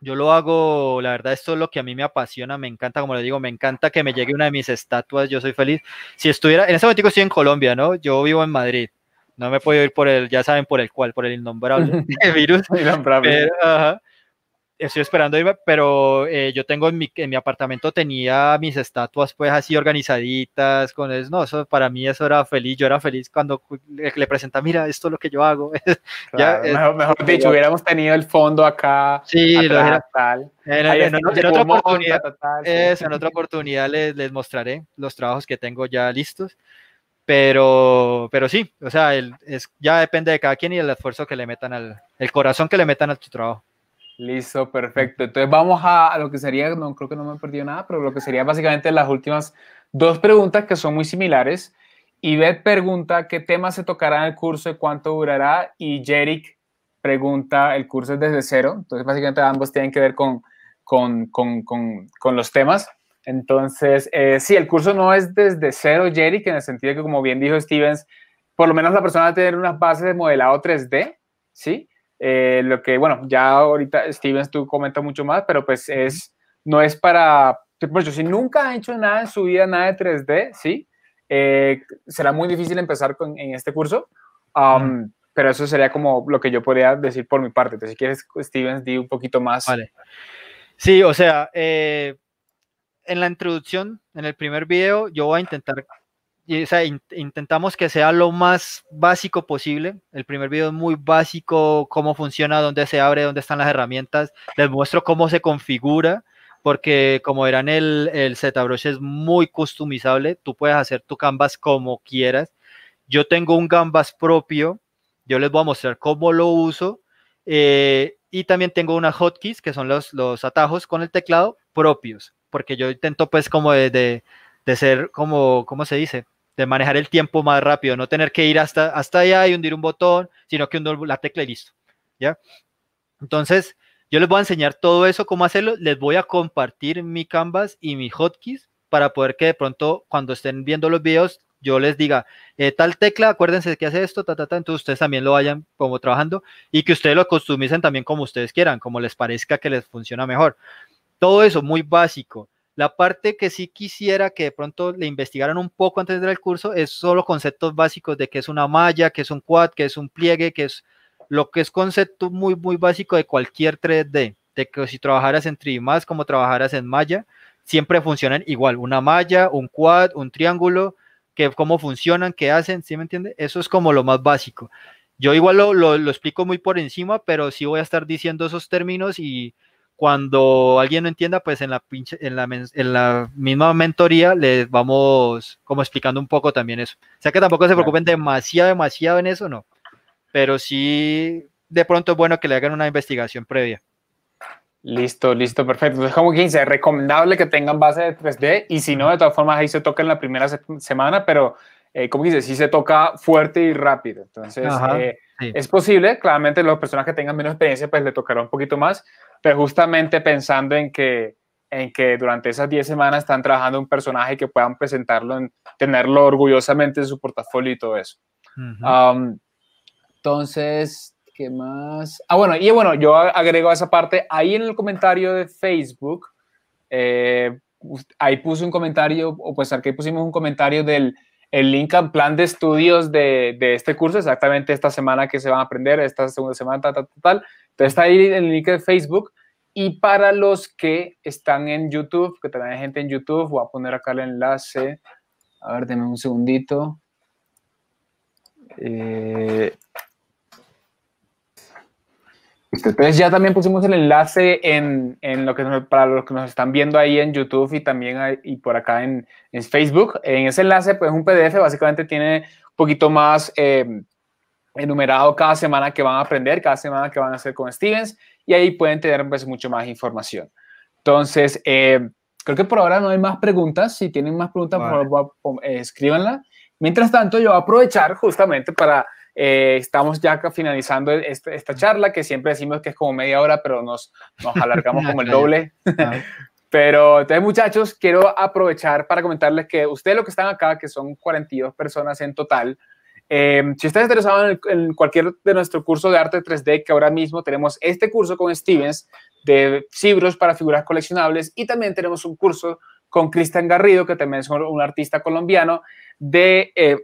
yo lo hago, la verdad, esto es lo que a mí me apasiona, me encanta, como le digo, me encanta que me llegue una de mis estatuas, yo soy feliz. Si estuviera, en ese momento estoy en Colombia, ¿no? Yo vivo en Madrid. No me puedo ir por el, ya saben por el cual, por el innombrable *laughs* *laughs* virus estoy esperando, pero eh, yo tengo en mi, en mi, apartamento tenía mis estatuas pues así organizaditas, con eso, para mí eso era feliz, yo era feliz cuando le, presenta, mira, esto es lo que yo hago. *laughs* Eh, mejor, dicho, hubiéramos tenido el fondo acá. Sí, en, en, otra oportunidad, en otra oportunidad les, les, mostraré los trabajos que tengo ya listos. Pero, pero sí, o sea, es, ya depende de cada quien y el esfuerzo que le metan al, el corazón que le metan a tu trabajo. Listo, perfecto. Entonces vamos a, lo que sería, no creo que no me he perdido nada, pero lo que sería básicamente las últimas dos preguntas que son muy similares. Ivette pregunta qué temas se tocará en el curso y cuánto durará. Y Jerick pregunta el curso es desde cero. Entonces básicamente ambos tienen que ver con, con, los temas. Entonces, eh, sí, el curso no es desde cero, Jerick, en el sentido que como bien dijo Stevens, por lo menos la persona va a tener unas bases de modelado 3D, ¿sí? Eh, lo que, bueno, ya ahorita, Stevens, tú comentas mucho más, pero pues es, no es para, pues, yo si nunca ha hecho nada en su vida, nada de 3D, ¿sí? Eh, será muy difícil empezar con, en este curso, um, pero eso sería como lo que yo podría decir por mi parte. Entonces, si quieres, Stevens, di un poquito más. Vale. Sí, o sea, eh, en la introducción, en el primer video, yo voy a intentar o intentamos que sea lo más básico posible. El primer video es muy básico, cómo funciona, dónde se abre, dónde están las herramientas. Les muestro cómo se configura, porque como verán, el, el ZBrush es muy customizable. Tú puedes hacer tu canvas como quieras. Yo tengo un canvas propio. Yo les voy a mostrar cómo lo uso. Eh, y también tengo unas hotkeys, que son los, los atajos con el teclado propios, porque yo intento pues como de, de, de ser como, ¿cómo se dice? de manejar el tiempo más rápido, no tener que ir hasta, hasta allá y hundir un botón, sino que hundir la tecla y listo. ¿ya? Entonces, yo les voy a enseñar todo eso, cómo hacerlo. Les voy a compartir mi Canvas y mi hotkeys para poder que de pronto cuando estén viendo los videos yo les diga eh, tal tecla, acuérdense que hace esto, ta, ta, ta, entonces ustedes también lo vayan como trabajando y que ustedes lo customicen también como ustedes quieran, como les parezca que les funciona mejor. Todo eso muy básico. La parte que sí quisiera que de pronto le investigaran un poco antes del curso es solo conceptos básicos de qué es una malla, qué es un quad, qué es un pliegue, qué es lo que es concepto muy, muy básico de cualquier 3D. De que si trabajaras en 3 más, como trabajaras en malla, siempre funcionan igual. Una malla, un quad, un triángulo, que cómo funcionan, qué hacen, ¿sí me entiende? Eso es como lo más básico. Yo igual lo explico muy por encima, pero sí voy a estar diciendo esos términos y cuando alguien no entienda, pues en la, pinche, en la, en la misma mentoría les vamos como explicando un poco también eso. O sea que tampoco se preocupen demasiado, demasiado en eso, no. Pero sí, de pronto es bueno que le hagan una investigación previa. Listo, listo, perfecto. Entonces, como que es recomendable que tengan base de 3D y si no, de todas formas ahí se toca en la primera semana, pero eh, como dice sí se toca fuerte y rápido. Entonces, eh, es posible, claramente las personas que tengan menos experiencia, pues le tocará un poquito más, pero justamente pensando en que, en que durante esas 10 semanas están trabajando un personaje que puedan presentarlo, tenerlo orgullosamente en su portafolio y todo eso. entonces, ¿qué más? Ah, bueno, y bueno, yo agrego esa parte ahí en el comentario de Facebook. Eh, ahí puse un comentario, o pues aquí pusimos un comentario del el link al plan de estudios de, este curso, exactamente esta semana que se van a aprender, esta segunda semana, tal, tal, tal. Entonces está ahí el link de Facebook. Y para los que están en YouTube, que también hay gente en YouTube, voy a poner acá el enlace. A ver, denme un segundito. Eh, este, entonces ya también pusimos el enlace en, en lo que para los que nos están viendo ahí en YouTube y también y por acá en, en, Facebook. En ese enlace, pues un PDF básicamente tiene un poquito más em, enumerado cada semana que van a aprender, cada semana que van a hacer con Stevens y ahí pueden tener pues mucho más información. Entonces, em, creo que por ahora no hay más preguntas. Si tienen más preguntas, por favor, eh, escríbanla. Mientras tanto, yo voy a aprovechar justamente para eh, estamos ya finalizando e, este, esta charla que siempre decimos que es como media hora, pero nos, alargamos como el *laughs* ah, doble. *laughs* Pero entonces muchachos, quiero aprovechar para comentarles que ustedes lo que están acá, que son 42 personas en total, eh, si están interesados en, cualquier de nuestro curso de arte 3D, que ahora mismo tenemos este curso con Stevens de cibros para figuras coleccionables y también tenemos un curso con Cristian Garrido, que también es un, artista colombiano, de eh,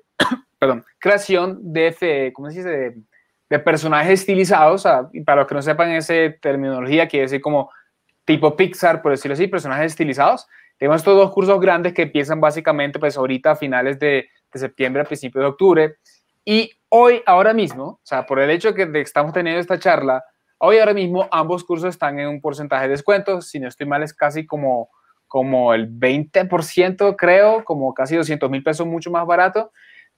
perdón, creación de, dice? De, personajes estilizados, para los que no sepan esa terminología, quiere decir como tipo Pixar, por decirlo así, personajes estilizados. Tenemos estos dos cursos grandes que empiezan básicamente pues ahorita a finales de, septiembre a principios de octubre. Y hoy, ahora mismo, o sea, por el hecho de que estamos teniendo esta charla, hoy, ahora mismo, ambos cursos están en un porcentaje de descuento. Si no estoy mal, es casi como, como el 20%, creo, como casi 200 mil pesos mucho más barato.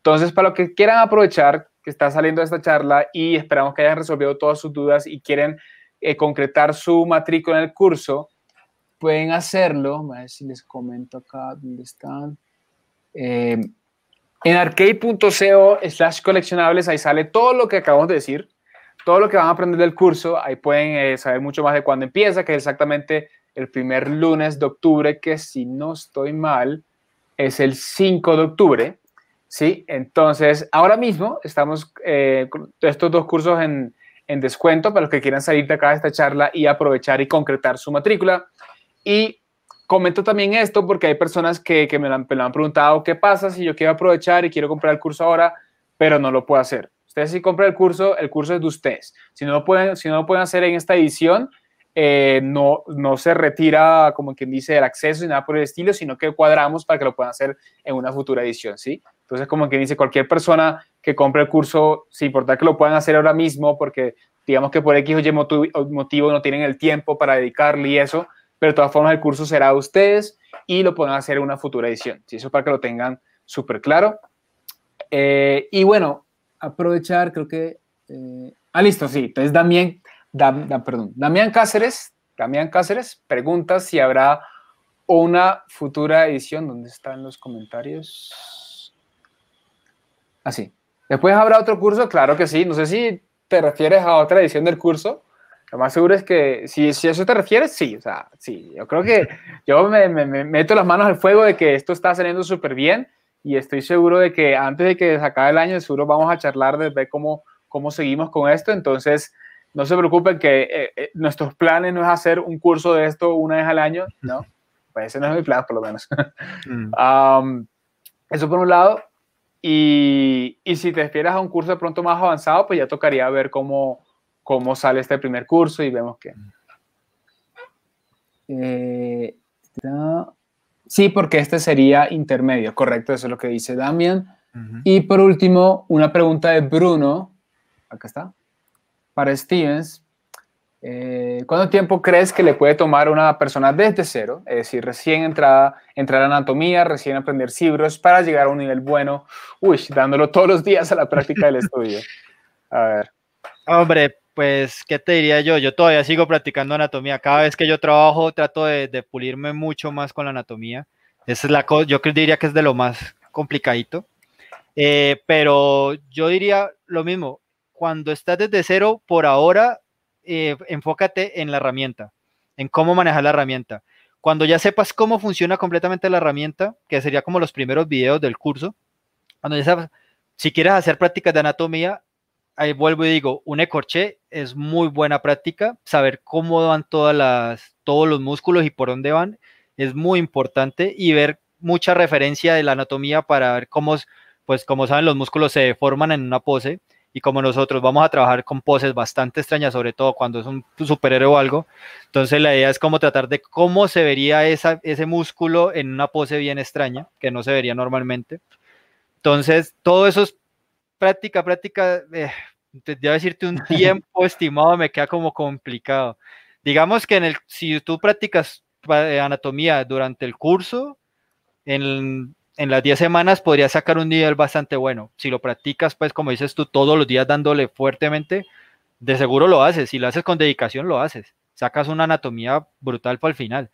Entonces, para los que quieran aprovechar que está saliendo esta charla y esperamos que hayan resolvido todas sus dudas y quieren eh, concretar su matrícula en el curso, pueden hacerlo. A ver si les comento acá dónde están. Eh, en arcade.co slash coleccionables, ahí sale todo lo que acabamos de decir, todo lo que van a aprender del curso, ahí pueden eh, saber mucho más de cuándo empieza, que es exactamente el primer lunes de octubre, que si no estoy mal, es el 5 de octubre. Sí, entonces ahora mismo estamos eh, con estos dos cursos en, descuento para los que quieran salir de acá de esta charla y aprovechar y concretar su matrícula. Y comento también esto porque hay personas que, me, lo han, preguntado, ¿qué pasa si yo quiero aprovechar y quiero comprar el curso ahora, pero no lo puedo hacer? Ustedes si compran el curso, el curso es de ustedes. Si no lo pueden, si no lo pueden hacer en esta edición, eh, no, no se retira, como quien dice, el acceso y nada por el estilo, sino que cuadramos para que lo puedan hacer en una futura edición, ¿sí? sí entonces, como que dice, cualquier persona que compre el curso, sin importar que lo puedan hacer ahora mismo, porque digamos que por X o Y motivo no tienen el tiempo para dedicarle y eso, pero de todas formas el curso será de ustedes y lo pueden hacer en una futura edición. Si Eso para que lo tengan súper claro. Eh, y bueno, aprovechar, creo que... Eh, ah, listo, sí. Entonces, Damián, perdón, Damián Cáceres, Damián Cáceres pregunta si habrá una futura edición. ¿Dónde están los comentarios? Así. ¿Ah, Después habrá otro curso, claro que sí. No sé si te refieres a otra edición del curso. Lo más seguro es que si, si a eso te refieres, sí. O sea, sí. Yo creo que *laughs* yo me, meto las manos al fuego de que esto está saliendo súper bien y estoy seguro de que antes de que se acabe el año, seguro vamos a charlar de ver cómo, cómo seguimos con esto. Entonces, no se preocupen que eh, eh, nuestros planes no es hacer un curso de esto una vez al año, ¿no? *laughs* Pues ese no es mi plan, por lo menos. Mm. *laughs* eso por un lado. Y, si te refieres a un curso de pronto más avanzado, pues ya tocaría ver cómo, cómo sale este primer curso y vemos qué. Eh, sí, porque este sería intermedio, correcto, eso es lo que dice Damian. Y por último, una pregunta de Bruno, acá está, para Stevens, eh, ¿Cuánto tiempo crees que le puede tomar a una persona desde cero, es decir, recién entrada, entrar a anatomía, recién aprender cibros para llegar a un nivel bueno, uy, dándolo todos los días a la práctica del estudio? A ver. Hombre, pues, ¿qué te diría yo? Yo todavía sigo practicando anatomía. Cada vez que yo trabajo, trato de, pulirme mucho más con la anatomía. Esa es la cosa, yo diría que es de lo más complicadito. Eh, pero yo diría lo mismo, cuando estás desde cero, por ahora eh, enfócate en la herramienta, en cómo manejar la herramienta. Cuando ya sepas cómo funciona completamente la herramienta, que sería como los primeros videos del curso, cuando ya sabes, si quieres hacer prácticas de anatomía, ahí vuelvo y digo, un ecorché es muy buena práctica, saber cómo van todas las, todos los músculos y por dónde van es muy importante y ver mucha referencia de la anatomía para ver cómo, pues como saben, los músculos se forman en una pose, y como nosotros vamos a trabajar con poses bastante extrañas, sobre todo cuando es un superhéroe o algo, entonces la idea es como tratar de cómo se vería esa, ese músculo en una pose bien extraña, que no se vería normalmente. Entonces, todo eso es práctica, práctica, eh, decirte un *laughs* tiempo estimado, me queda como complicado. Digamos que en el, si tú practicas eh, anatomía durante el curso, en, en las 10 semanas podrías sacar un nivel bastante bueno. Si lo practicas, pues como dices tú, todos los días dándole fuertemente, de seguro lo haces. Si lo haces con dedicación, lo haces. Sacas una anatomía brutal para el final.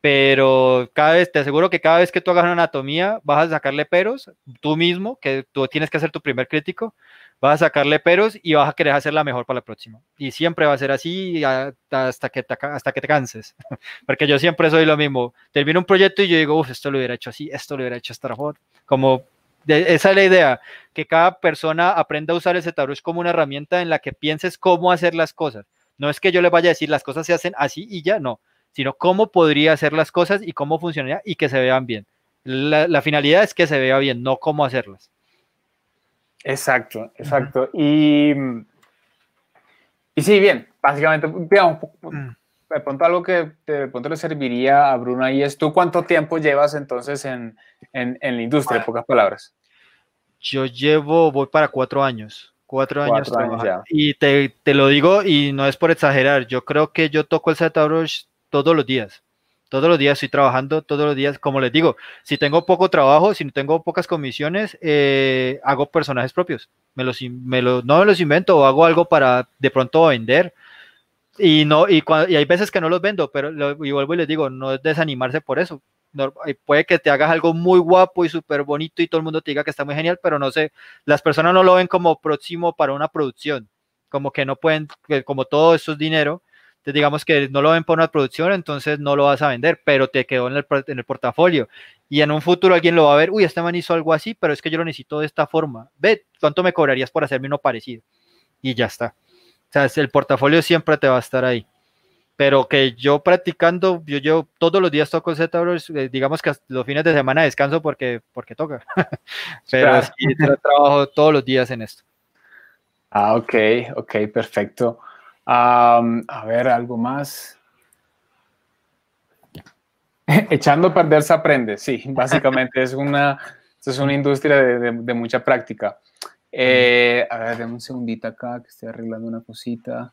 Pero cada vez, te aseguro que cada vez que tú hagas una anatomía, vas a sacarle peros, tú mismo, que tú tienes que hacer tu primer crítico, vas a sacarle peros y vas a querer hacerla mejor para la próxima. Y siempre va a ser así hasta que te, hasta que te canses. *laughs* Porque yo siempre soy lo mismo. Termino un proyecto y yo digo, uff, esto lo hubiera hecho así, esto lo hubiera hecho hasta mejor. Como esa es la idea, que cada persona aprenda a usar ese tarot como una herramienta en la que pienses cómo hacer las cosas. No es que yo le vaya a decir las cosas se hacen así y ya, no, sino cómo podría hacer las cosas y cómo funcionaría y que se vean bien. la finalidad es que se vea bien, no cómo hacerlas. Exacto, exacto. y, y sí, bien, básicamente, digamos, mm. de pronto algo que de pronto le serviría a Bruno y es, ¿tú cuánto tiempo llevas entonces en, en, en la industria, en pocas palabras? Yo llevo, voy para cuatro años. Cuatro, años, y te, lo digo y no es por exagerar, yo creo que yo toco el ZBrush todos los días. Todos los días estoy trabajando, todos los días, como les digo, si tengo poco trabajo, si no tengo pocas comisiones, eh, hago personajes propios. Me los, me no los invento o hago algo para de pronto vender. Y, no, y, hay veces que no los vendo, pero lo, y vuelvo y les digo, no es desanimarse por eso. puede que te hagas algo muy guapo y súper bonito y todo el mundo te diga que está muy genial, pero no sé, las personas no lo ven como próximo para una producción, como que no pueden, como todo eso es dinero, digamos que no lo ven por una producción, entonces no lo vas a vender, pero te quedó en el, en el portafolio. Y en un futuro alguien lo va a ver, uy, este man hizo algo así, pero es que yo lo necesito de esta forma. Ve, ¿cuánto me cobrarías por hacerme uno parecido? Y ya está. O sea, el portafolio siempre te va a estar ahí pero que yo practicando, yo, yo todos los días toco z eh, digamos que los fines de semana descanso porque, porque toca, *laughs* pero trabajo todos los días en esto. Ah, ok, ok, perfecto a ver, algo más. *laughs* Echando a perder se aprende, sí, *laughs* básicamente es una, es una industria de, de, mucha práctica. Eh, a ver, denme un segundito acá que estoy arreglando una cosita.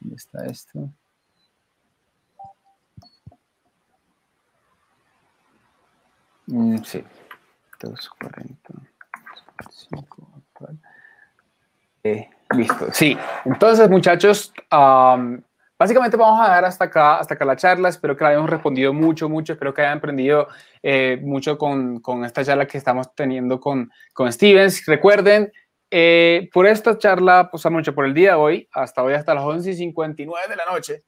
¿Dónde está esto? Mm, sí, 240. Listo, sí. Entonces, muchachos, básicamente vamos a dar hasta acá, hasta acá la charla. Espero que la hayamos respondido mucho, mucho. Espero que hayan aprendido eh, mucho con, con, esta charla que estamos teniendo con, con Stevens. Recuerden, eh, por esta charla, pues mucho por el día de hoy, hasta hoy, hasta las 11 y 59 de la noche,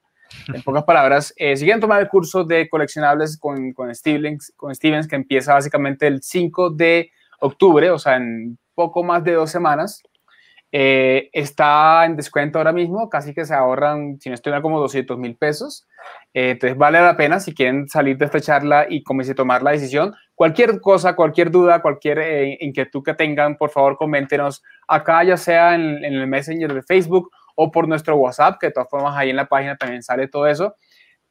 en pocas palabras, eh, si quieren tomar el curso de coleccionables con, con, Stevens, con Stevens, que empieza básicamente el 5 de octubre, o sea, en poco más de dos semanas, eh, está en descuento ahora mismo, casi que se ahorran, si no estoy como 200 mil pesos. Eh, entonces vale la pena si quieren salir de esta charla y comenzar a tomar la decisión. Cualquier cosa, cualquier duda, cualquier eh, inquietud que tengan, por favor, coméntenos acá, ya sea en, el Messenger de Facebook o por nuestro WhatsApp, que de todas formas ahí en la página también sale todo eso.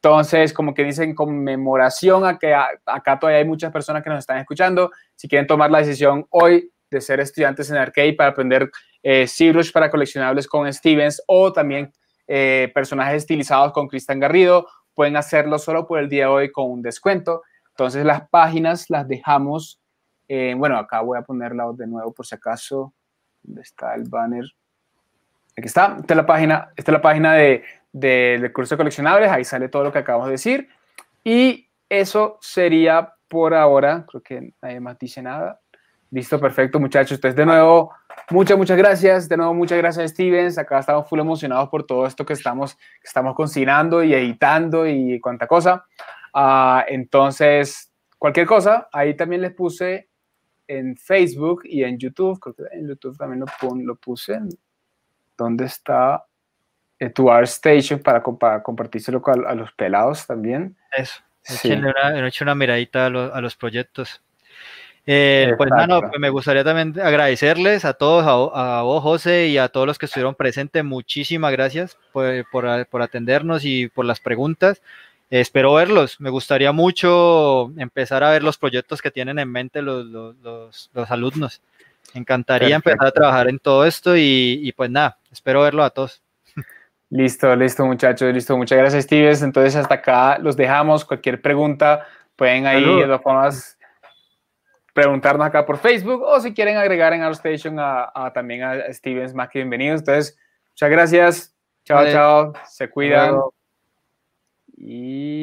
Entonces, como que dicen, conmemoración a que acá todavía hay muchas personas que nos están escuchando. Si quieren tomar la decisión hoy de ser estudiantes en Arcade para aprender eh, para coleccionables con Stevens o también eh, personajes estilizados con Cristian Garrido. Pueden hacerlo solo por el día de hoy con un descuento. Entonces las páginas las dejamos, eh, bueno, acá voy a ponerla de nuevo por si acaso, ¿dónde está el banner? Aquí está, esta es la página, esta la página de, del curso de coleccionables, ahí sale todo lo que acabamos de decir. Y eso sería por ahora, creo que nadie más dice nada. Listo, perfecto, muchachos. Entonces, de nuevo, Muchas, muchas gracias. De nuevo, muchas gracias, Stevens. Acá estamos full emocionados por todo esto que estamos, que estamos cocinando y editando y cuánta cosa. Ah, entonces, cualquier cosa, ahí también les puse en Facebook y en YouTube. Creo que en YouTube también lo, puse. ¿Dónde está tu Art Station para, para compartírselo a, los pelados también? Eso. Sí. He hecho una miradita a los proyectos. Eh, pues nada, pues, me gustaría también agradecerles a todos, a, vos José y a todos los que estuvieron presentes. Muchísimas gracias por, por, atendernos y por las preguntas. espero verlos. Me gustaría mucho empezar a ver los proyectos que tienen en mente los, alumnos. encantaría empezar a trabajar en todo esto y, pues nada, espero verlo a todos. Listo, listo muchachos, listo. Muchas gracias, Steves. Entonces hasta acá los dejamos. Cualquier pregunta pueden ahí de todas formas preguntarnos acá por Facebook o si quieren agregar en Artstation a, a, también a Stevens, más que bienvenidos. Entonces, muchas gracias. Chao, chao. Se cuidan. Y.